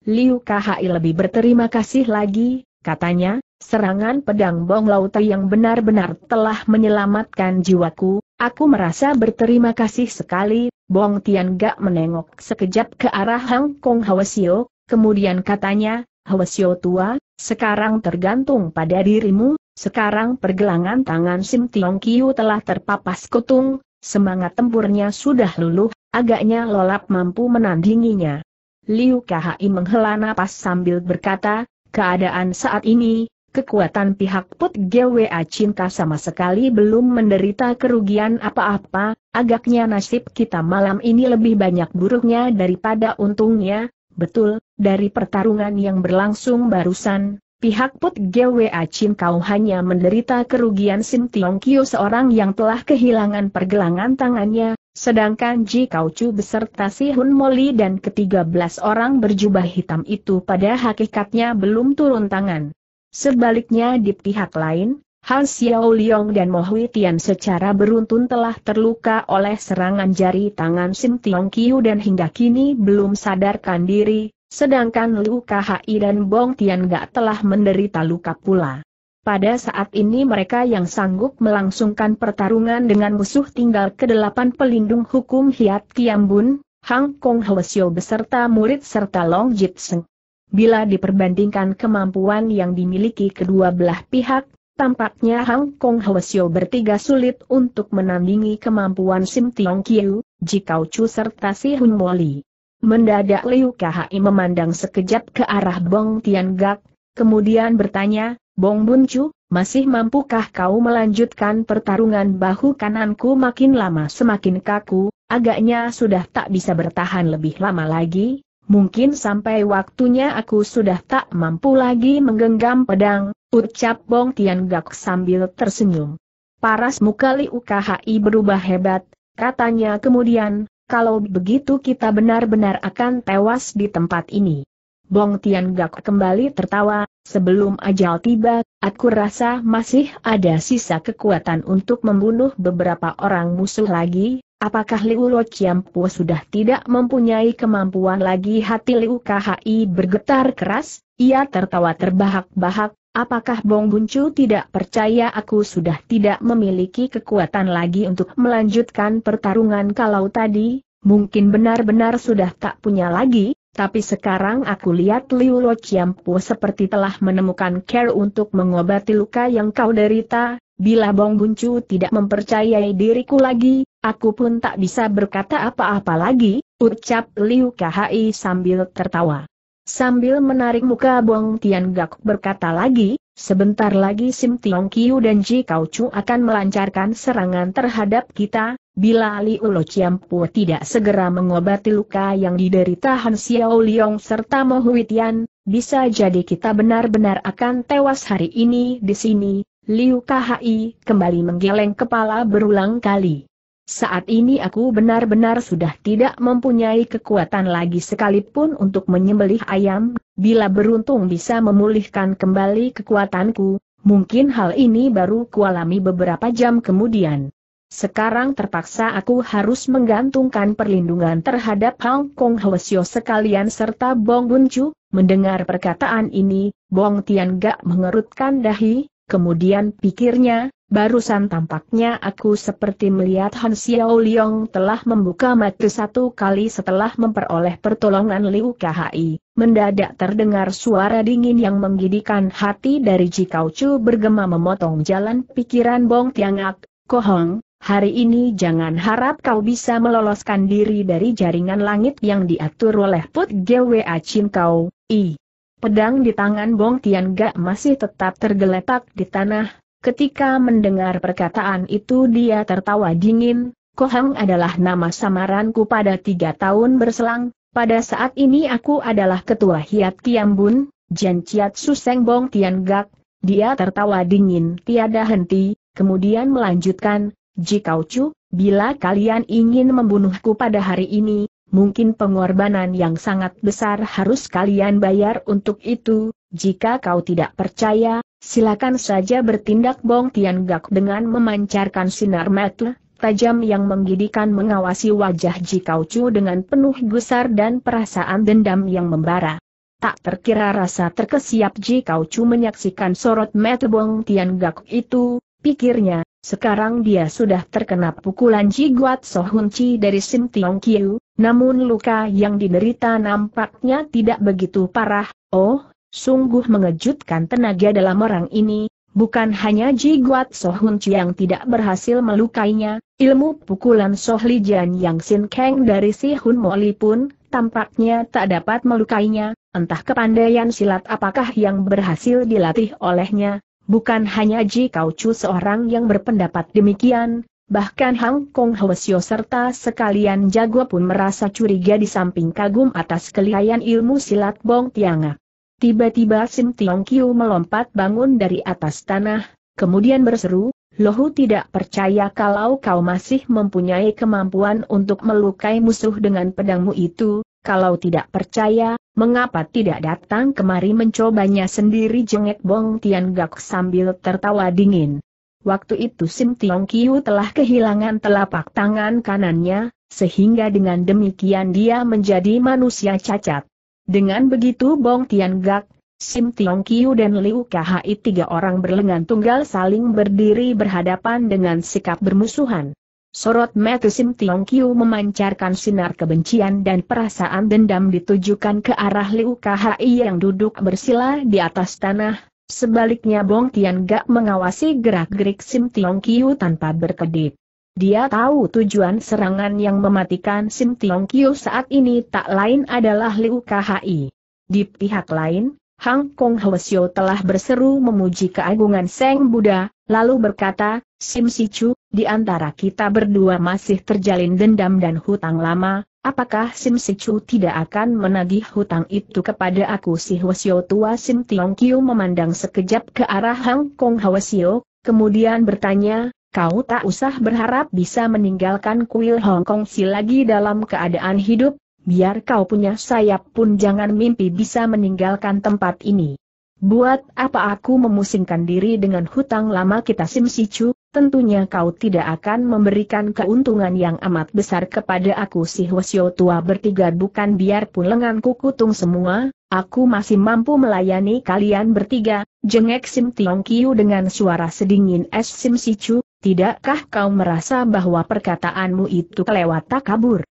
Liu Kahai lebih berterima kasih lagi, katanya, serangan pedang Bong Lauta yang benar-benar telah menyelamatkan jiwaku, aku merasa berterima kasih sekali, Bong Tian Gak menengok sekejap ke arah Hang Kong Hwasio, kemudian katanya, Hwasio tua, sekarang tergantung pada dirimu, sekarang pergelangan tangan Sim Tiong Kiu telah terpapas kutung, semangat tempurnya sudah luluh, agaknya lolap mampu menandinginya. Liu Kai menghela napas sambil berkata, keadaan saat ini, kekuatan pihak Put GWA Cinta sama sekali belum menderita kerugian apa-apa, Agaknya nasib kita malam ini lebih banyak buruknya daripada untungnya, betul, dari pertarungan yang berlangsung barusan, pihak Put GWA Chin Kau hanya menderita kerugian Sim Tiong Kio seorang yang telah kehilangan pergelangan tangannya, sedangkan Ji Kau Chu beserta Si Hun Moli dan ke-13 orang berjubah hitam itu pada hakikatnya belum turun tangan. Sebaliknya di pihak lain, Han Xiao Liong dan Mo Hui Tian secara beruntun telah terluka oleh serangan jari tangan Sim Tiong Kiu dan hingga kini belum sadarkan diri, sedangkan Liu Kai dan Bong Tian Gak telah menderita luka pula. Pada saat ini mereka yang sanggup melangsungkan pertarungan dengan musuh tinggal kedelapan pelindung hukum Hiat Bun, Hang Kong Hwasyo beserta murid serta Long Jitseng. Bila diperbandingkan kemampuan yang dimiliki kedua belah pihak, tampaknya Hang Kong Hwasyo bertiga sulit untuk menandingi kemampuan Sim Tiong Kiu, Jikau Chu serta Si Hun Moli. Mendadak Liu Kai memandang sekejap ke arah Bong Tian Gak, kemudian bertanya, Bong Bun Chu, masih mampukah kau melanjutkan pertarungan bahu kananku makin lama semakin kaku, agaknya sudah tak bisa bertahan lebih lama lagi, Mungkin sampai waktunya aku sudah tak mampu lagi menggenggam pedang, ucap Bong Tian Gak sambil tersenyum. Paras muka Liu KHI berubah hebat, katanya kemudian, kalau begitu kita benar-benar akan tewas di tempat ini. Bong Tian Gak kembali tertawa, sebelum ajal tiba, aku rasa masih ada sisa kekuatan untuk membunuh beberapa orang musuh lagi, Apakah Liu Lo Chiampu sudah tidak mempunyai kemampuan lagi hati Liu KHI bergetar keras? Ia tertawa terbahak-bahak, apakah Bong Buncu tidak percaya aku sudah tidak memiliki kekuatan lagi untuk melanjutkan pertarungan kalau tadi, mungkin benar-benar sudah tak punya lagi, tapi sekarang aku lihat Liu Lo Chiampu seperti telah menemukan care untuk mengobati luka yang kau derita, bila Bong Buncu tidak mempercayai diriku lagi, Aku pun tak bisa berkata apa-apa lagi, ucap Liu Kahai sambil tertawa. Sambil menarik muka Bong Tian Gak berkata lagi, sebentar lagi Sim Tiong Kiu dan Ji Kau Chu akan melancarkan serangan terhadap kita, bila Liu Lo Puo tidak segera mengobati luka yang diderita Han Xiao Liong serta Mo Hui Tian, bisa jadi kita benar-benar akan tewas hari ini di sini, Liu Kahai kembali menggeleng kepala berulang kali. Saat ini aku benar-benar sudah tidak mempunyai kekuatan lagi sekalipun untuk menyembelih ayam, bila beruntung bisa memulihkan kembali kekuatanku, mungkin hal ini baru kualami beberapa jam kemudian. Sekarang terpaksa aku harus menggantungkan perlindungan terhadap Hong Kong Hwasyo sekalian serta Bong Buncu, mendengar perkataan ini, Bong Tian gak mengerutkan dahi, Kemudian pikirnya, barusan tampaknya aku seperti melihat Han Xiao Liang telah membuka mata satu kali setelah memperoleh pertolongan Liu Kahai. Mendadak terdengar suara dingin yang menggidikan hati dari Jikau Chu bergema memotong jalan pikiran Bong Tiangak, Hong, hari ini jangan harap kau bisa meloloskan diri dari jaringan langit yang diatur oleh Put Gwa Chin Kau, I. Pedang di tangan Bong Tian Gak masih tetap tergeletak di tanah. Ketika mendengar perkataan itu dia tertawa dingin, Kohang adalah nama samaranku pada tiga tahun berselang, pada saat ini aku adalah ketua Hiat Kiambun, Jan Chiat Suseng Bong Tian Gak, dia tertawa dingin tiada henti, kemudian melanjutkan, Jikau Chu, bila kalian ingin membunuhku pada hari ini, mungkin pengorbanan yang sangat besar harus kalian bayar untuk itu, jika kau tidak percaya, silakan saja bertindak Bong Tian Gak dengan memancarkan sinar mata tajam yang menggidikan mengawasi wajah Ji Kau Chu dengan penuh gusar dan perasaan dendam yang membara. Tak terkira rasa terkesiap Ji Kau Chu menyaksikan sorot mata Bong Tian Gak itu, pikirnya, sekarang dia sudah terkena pukulan Jiguat Sohunci dari Sim Tiong Kiu, namun luka yang diderita nampaknya tidak begitu parah, oh, sungguh mengejutkan tenaga dalam orang ini, Bukan hanya Jiguat Sohunci yang tidak berhasil melukainya, ilmu pukulan Jian Yang Sin Kang dari Si Hun Moli pun tampaknya tak dapat melukainya, entah kepandaian silat apakah yang berhasil dilatih olehnya, Bukan hanya Ji Kau Chu seorang yang berpendapat demikian, bahkan Hang Kong Hwasyo serta sekalian jago pun merasa curiga di samping kagum atas kelihayan ilmu silat Bong Tianga. Tiba-tiba Sim Tiong Kiu melompat bangun dari atas tanah, kemudian berseru, Lohu tidak percaya kalau kau masih mempunyai kemampuan untuk melukai musuh dengan pedangmu itu, kalau tidak percaya, mengapa tidak datang kemari mencobanya sendiri jengek Bong Tian Gak sambil tertawa dingin. Waktu itu Sim Tiong Kiu telah kehilangan telapak tangan kanannya, sehingga dengan demikian dia menjadi manusia cacat. Dengan begitu Bong Tian Gak, Sim Tiong Kiu dan Liu Kai tiga orang berlengan tunggal saling berdiri berhadapan dengan sikap bermusuhan. Sorot mata Sim Tiong Kiu memancarkan sinar kebencian dan perasaan dendam ditujukan ke arah Liu Kahai yang duduk bersila di atas tanah. Sebaliknya Bong Tian Gak mengawasi gerak-gerik Sim Tiong Kiu tanpa berkedip. Dia tahu tujuan serangan yang mematikan Sim Tiong Kiu saat ini tak lain adalah Liu Kahai. Di pihak lain, Hang Kong Hwasyo telah berseru memuji keagungan Seng Buddha, lalu berkata, Sim Sichu, di antara kita berdua masih terjalin dendam dan hutang lama, apakah Sim Sichu tidak akan menagih hutang itu kepada aku si Hwasyo tua Sim Tiong Kiu memandang sekejap ke arah Hang Kong Hwasyo, kemudian bertanya, kau tak usah berharap bisa meninggalkan kuil Hong Kong si lagi dalam keadaan hidup, biar kau punya sayap pun jangan mimpi bisa meninggalkan tempat ini. Buat apa aku memusingkan diri dengan hutang lama kita Sim Sichu? tentunya kau tidak akan memberikan keuntungan yang amat besar kepada aku si Hwasyo tua bertiga bukan biarpun lenganku kutung semua, aku masih mampu melayani kalian bertiga, jengek Sim Tiong Kiu dengan suara sedingin es Sim Chu. tidakkah kau merasa bahwa perkataanmu itu kelewat kabur?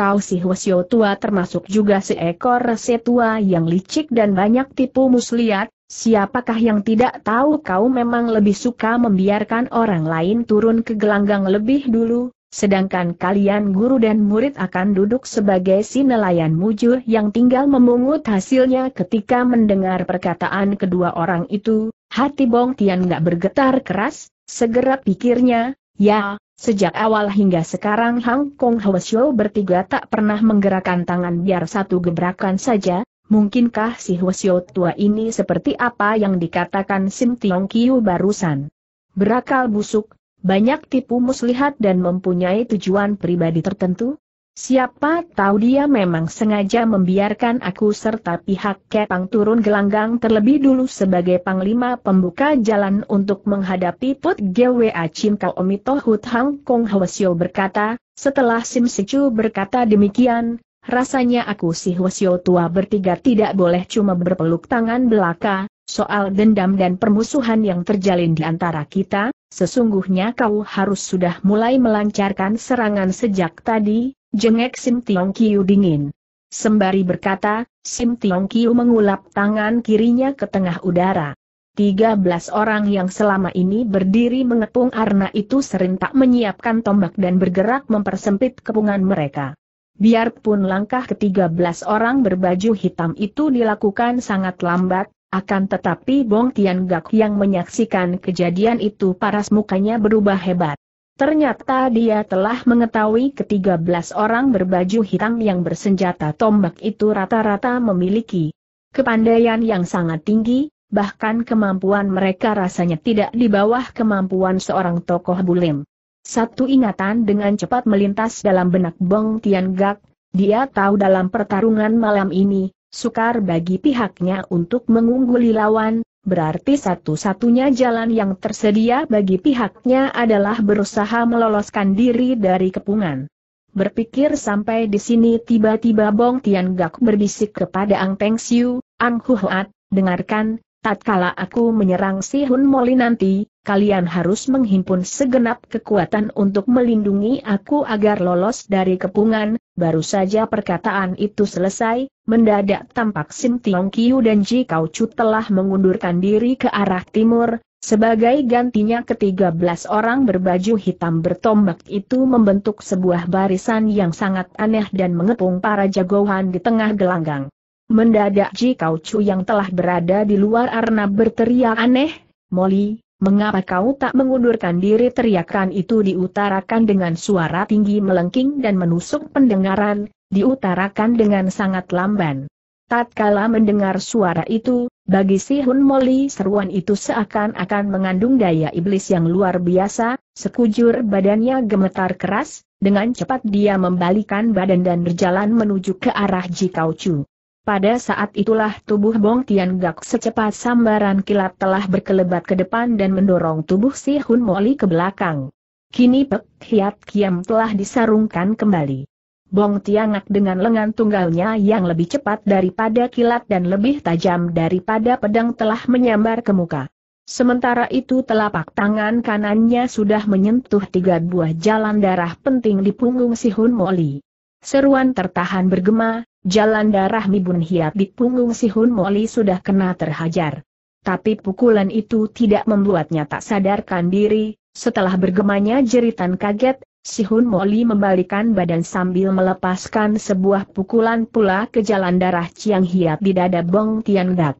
kau si Hwasyo tua termasuk juga seekor rese tua yang licik dan banyak tipu muslihat, siapakah yang tidak tahu kau memang lebih suka membiarkan orang lain turun ke gelanggang lebih dulu, sedangkan kalian guru dan murid akan duduk sebagai si nelayan mujur yang tinggal memungut hasilnya ketika mendengar perkataan kedua orang itu, hati Bong Tian gak bergetar keras, segera pikirnya, ya, Sejak awal hingga sekarang Hang Kong Hwa Xiu bertiga tak pernah menggerakkan tangan biar satu gebrakan saja, mungkinkah si Hwa Xiu tua ini seperti apa yang dikatakan Sim Tiong Kiu barusan? Berakal busuk, banyak tipu muslihat dan mempunyai tujuan pribadi tertentu? Siapa tahu dia memang sengaja membiarkan aku serta pihak Kepang turun gelanggang terlebih dulu sebagai panglima pembuka jalan untuk menghadapi Put GWA Chim Omito Hut Hang Kong Hwasyo berkata, setelah Sim Sicu berkata demikian, rasanya aku si Hwasyo tua bertiga tidak boleh cuma berpeluk tangan belaka, soal dendam dan permusuhan yang terjalin di antara kita, sesungguhnya kau harus sudah mulai melancarkan serangan sejak tadi, Jengek Sim Tiong Kiu dingin. Sembari berkata, Sim Tiong Kiu mengulap tangan kirinya ke tengah udara. Tiga belas orang yang selama ini berdiri mengepung arna itu serentak menyiapkan tombak dan bergerak mempersempit kepungan mereka. Biarpun langkah ketiga belas orang berbaju hitam itu dilakukan sangat lambat, akan tetapi Bong Tian Gak yang menyaksikan kejadian itu paras mukanya berubah hebat. Ternyata dia telah mengetahui ketiga belas orang berbaju hitam yang bersenjata tombak itu rata-rata memiliki kepandaian yang sangat tinggi, bahkan kemampuan mereka rasanya tidak di bawah kemampuan seorang tokoh bulim. Satu ingatan dengan cepat melintas dalam benak Bong Tian Gak, dia tahu dalam pertarungan malam ini, sukar bagi pihaknya untuk mengungguli lawan, berarti satu-satunya jalan yang tersedia bagi pihaknya adalah berusaha meloloskan diri dari kepungan. Berpikir sampai di sini tiba-tiba Bong Tian Gak berbisik kepada Ang Peng Siu, Ang Huat, dengarkan, Tatkala aku menyerang si Hun Moli nanti, kalian harus menghimpun segenap kekuatan untuk melindungi aku agar lolos dari kepungan, baru saja perkataan itu selesai, mendadak tampak Sim Tiong Kiu dan Ji Kau Chu telah mengundurkan diri ke arah timur, sebagai gantinya ketiga belas orang berbaju hitam bertombak itu membentuk sebuah barisan yang sangat aneh dan mengepung para jagoan di tengah gelanggang. Mendadak Ji Kau Chu yang telah berada di luar arna berteriak aneh, Molly, mengapa kau tak mengundurkan diri teriakan itu diutarakan dengan suara tinggi melengking dan menusuk pendengaran, diutarakan dengan sangat lamban. Tatkala mendengar suara itu, bagi si Hun Molly seruan itu seakan-akan mengandung daya iblis yang luar biasa, sekujur badannya gemetar keras, dengan cepat dia membalikan badan dan berjalan menuju ke arah Ji Kau Chu. Pada saat itulah tubuh Bong Tian Gak secepat sambaran kilat telah berkelebat ke depan dan mendorong tubuh si Hun Moli ke belakang. Kini Pek Hiat Kiam telah disarungkan kembali. Bong Tiangak dengan lengan tunggalnya yang lebih cepat daripada kilat dan lebih tajam daripada pedang telah menyambar ke muka. Sementara itu telapak tangan kanannya sudah menyentuh tiga buah jalan darah penting di punggung si Hun Moli. Seruan tertahan bergema, Jalan darah Mi Bun Hiat di punggung si Hun Moli sudah kena terhajar. Tapi pukulan itu tidak membuatnya tak sadarkan diri, setelah bergemanya jeritan kaget, si Hun Moli membalikan badan sambil melepaskan sebuah pukulan pula ke jalan darah Chiang Hiat di dada Bong Tian Dak.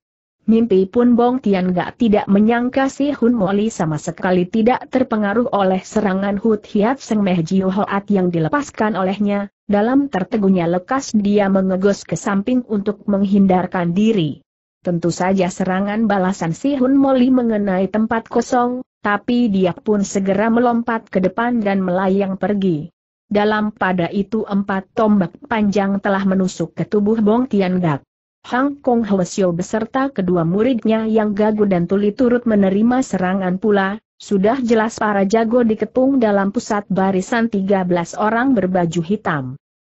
Mimpi pun Bong Tian Gak tidak menyangka si Hun Moli sama sekali tidak terpengaruh oleh serangan Hut Hiat Seng Meh Jiu Hoat yang dilepaskan olehnya, dalam tertegunya lekas dia mengegos ke samping untuk menghindarkan diri. Tentu saja serangan balasan si Hun Moli mengenai tempat kosong, tapi dia pun segera melompat ke depan dan melayang pergi. Dalam pada itu empat tombak panjang telah menusuk ke tubuh Bong Tian Gak. Hang Kong Hwasyo beserta kedua muridnya yang gagu dan tuli turut menerima serangan pula, sudah jelas para jago dikepung dalam pusat barisan 13 orang berbaju hitam.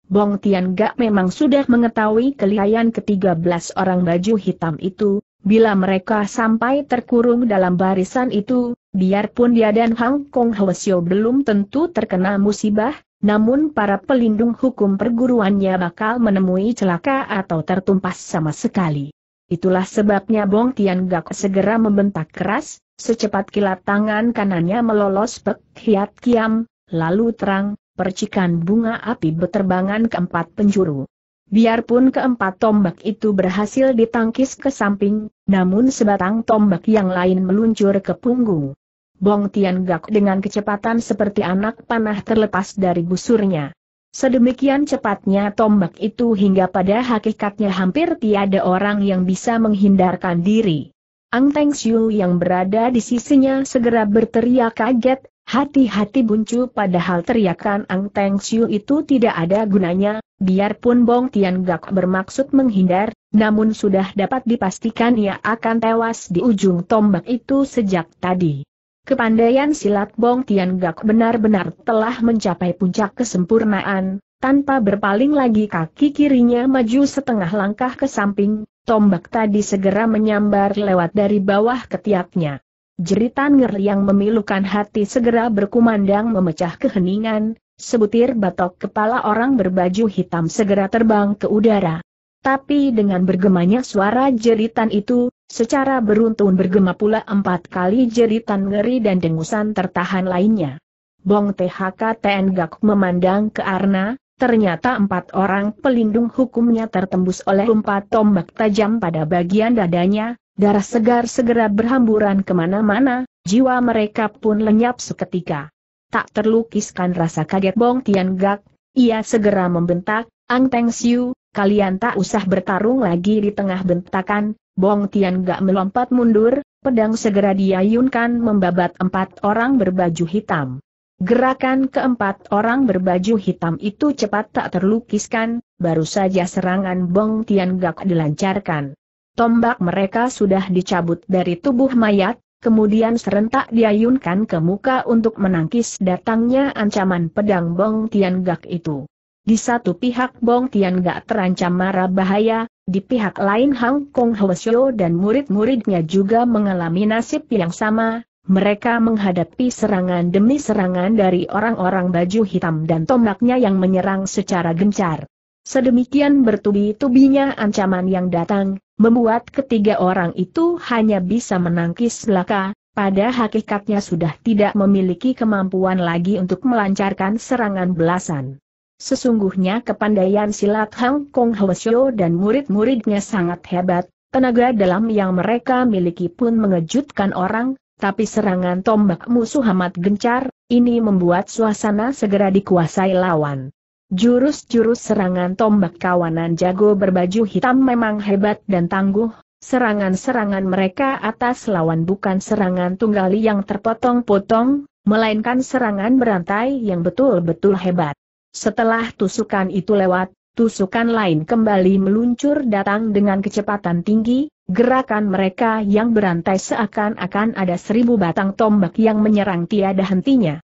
Bong Tian Gak memang sudah mengetahui kelihayan ke-13 orang baju hitam itu, bila mereka sampai terkurung dalam barisan itu, biarpun dia dan Hang Kong Hwasyo belum tentu terkena musibah, namun para pelindung hukum perguruannya bakal menemui celaka atau tertumpas sama sekali. Itulah sebabnya Bong Tian Gak segera membentak keras, secepat kilat tangan kanannya melolos pek hiat kiam, lalu terang, percikan bunga api berterbangan ke empat penjuru. Biarpun keempat tombak itu berhasil ditangkis ke samping, namun sebatang tombak yang lain meluncur ke punggung. Bong Tian Gak dengan kecepatan seperti anak panah terlepas dari busurnya. Sedemikian cepatnya tombak itu hingga pada hakikatnya hampir tiada orang yang bisa menghindarkan diri. Ang Teng Xiu yang berada di sisinya segera berteriak kaget, hati-hati buncu padahal teriakan Ang Teng Xiu itu tidak ada gunanya, biarpun Bong Tian Gak bermaksud menghindar, namun sudah dapat dipastikan ia akan tewas di ujung tombak itu sejak tadi. Kepandaian silat Bong tian gak benar-benar telah mencapai puncak kesempurnaan, tanpa berpaling lagi kaki kirinya maju setengah langkah ke samping, tombak tadi segera menyambar lewat dari bawah ketiaknya. Jeritan ngeri yang memilukan hati segera berkumandang memecah keheningan, sebutir batok kepala orang berbaju hitam segera terbang ke udara. Tapi dengan bergemanya suara jeritan itu, Secara beruntun bergema pula empat kali jeritan ngeri dan dengusan tertahan lainnya. Bong THK Tenggak memandang ke Arna, ternyata empat orang pelindung hukumnya tertembus oleh empat tombak tajam pada bagian dadanya, darah segar segera berhamburan kemana-mana, jiwa mereka pun lenyap seketika. Tak terlukiskan rasa kaget Bong Tenggak, ia segera membentak, Ang Teng Siu, kalian tak usah bertarung lagi di tengah bentakan, Bong Tian gak melompat mundur, pedang segera diayunkan membabat empat orang berbaju hitam. Gerakan keempat orang berbaju hitam itu cepat tak terlukiskan, baru saja serangan Bong Tian Gak dilancarkan. Tombak mereka sudah dicabut dari tubuh mayat, kemudian serentak diayunkan ke muka untuk menangkis datangnya ancaman pedang Bong Tian Gak itu. Di satu pihak Bong Tian Gak terancam marah bahaya, di pihak lain Hang Kong Hwasyo dan murid-muridnya juga mengalami nasib yang sama, mereka menghadapi serangan demi serangan dari orang-orang baju hitam dan tombaknya yang menyerang secara gencar. Sedemikian bertubi-tubinya ancaman yang datang, membuat ketiga orang itu hanya bisa menangkis belaka, pada hakikatnya sudah tidak memiliki kemampuan lagi untuk melancarkan serangan belasan. Sesungguhnya kepandaian silat Hang Kong Hwasyo dan murid-muridnya sangat hebat, tenaga dalam yang mereka miliki pun mengejutkan orang, tapi serangan tombak musuh amat gencar, ini membuat suasana segera dikuasai lawan. Jurus-jurus serangan tombak kawanan jago berbaju hitam memang hebat dan tangguh, serangan-serangan mereka atas lawan bukan serangan tunggali yang terpotong-potong, melainkan serangan berantai yang betul-betul hebat setelah tusukan itu lewat, tusukan lain kembali meluncur datang dengan kecepatan tinggi, gerakan mereka yang berantai seakan-akan ada seribu batang tombak yang menyerang tiada hentinya.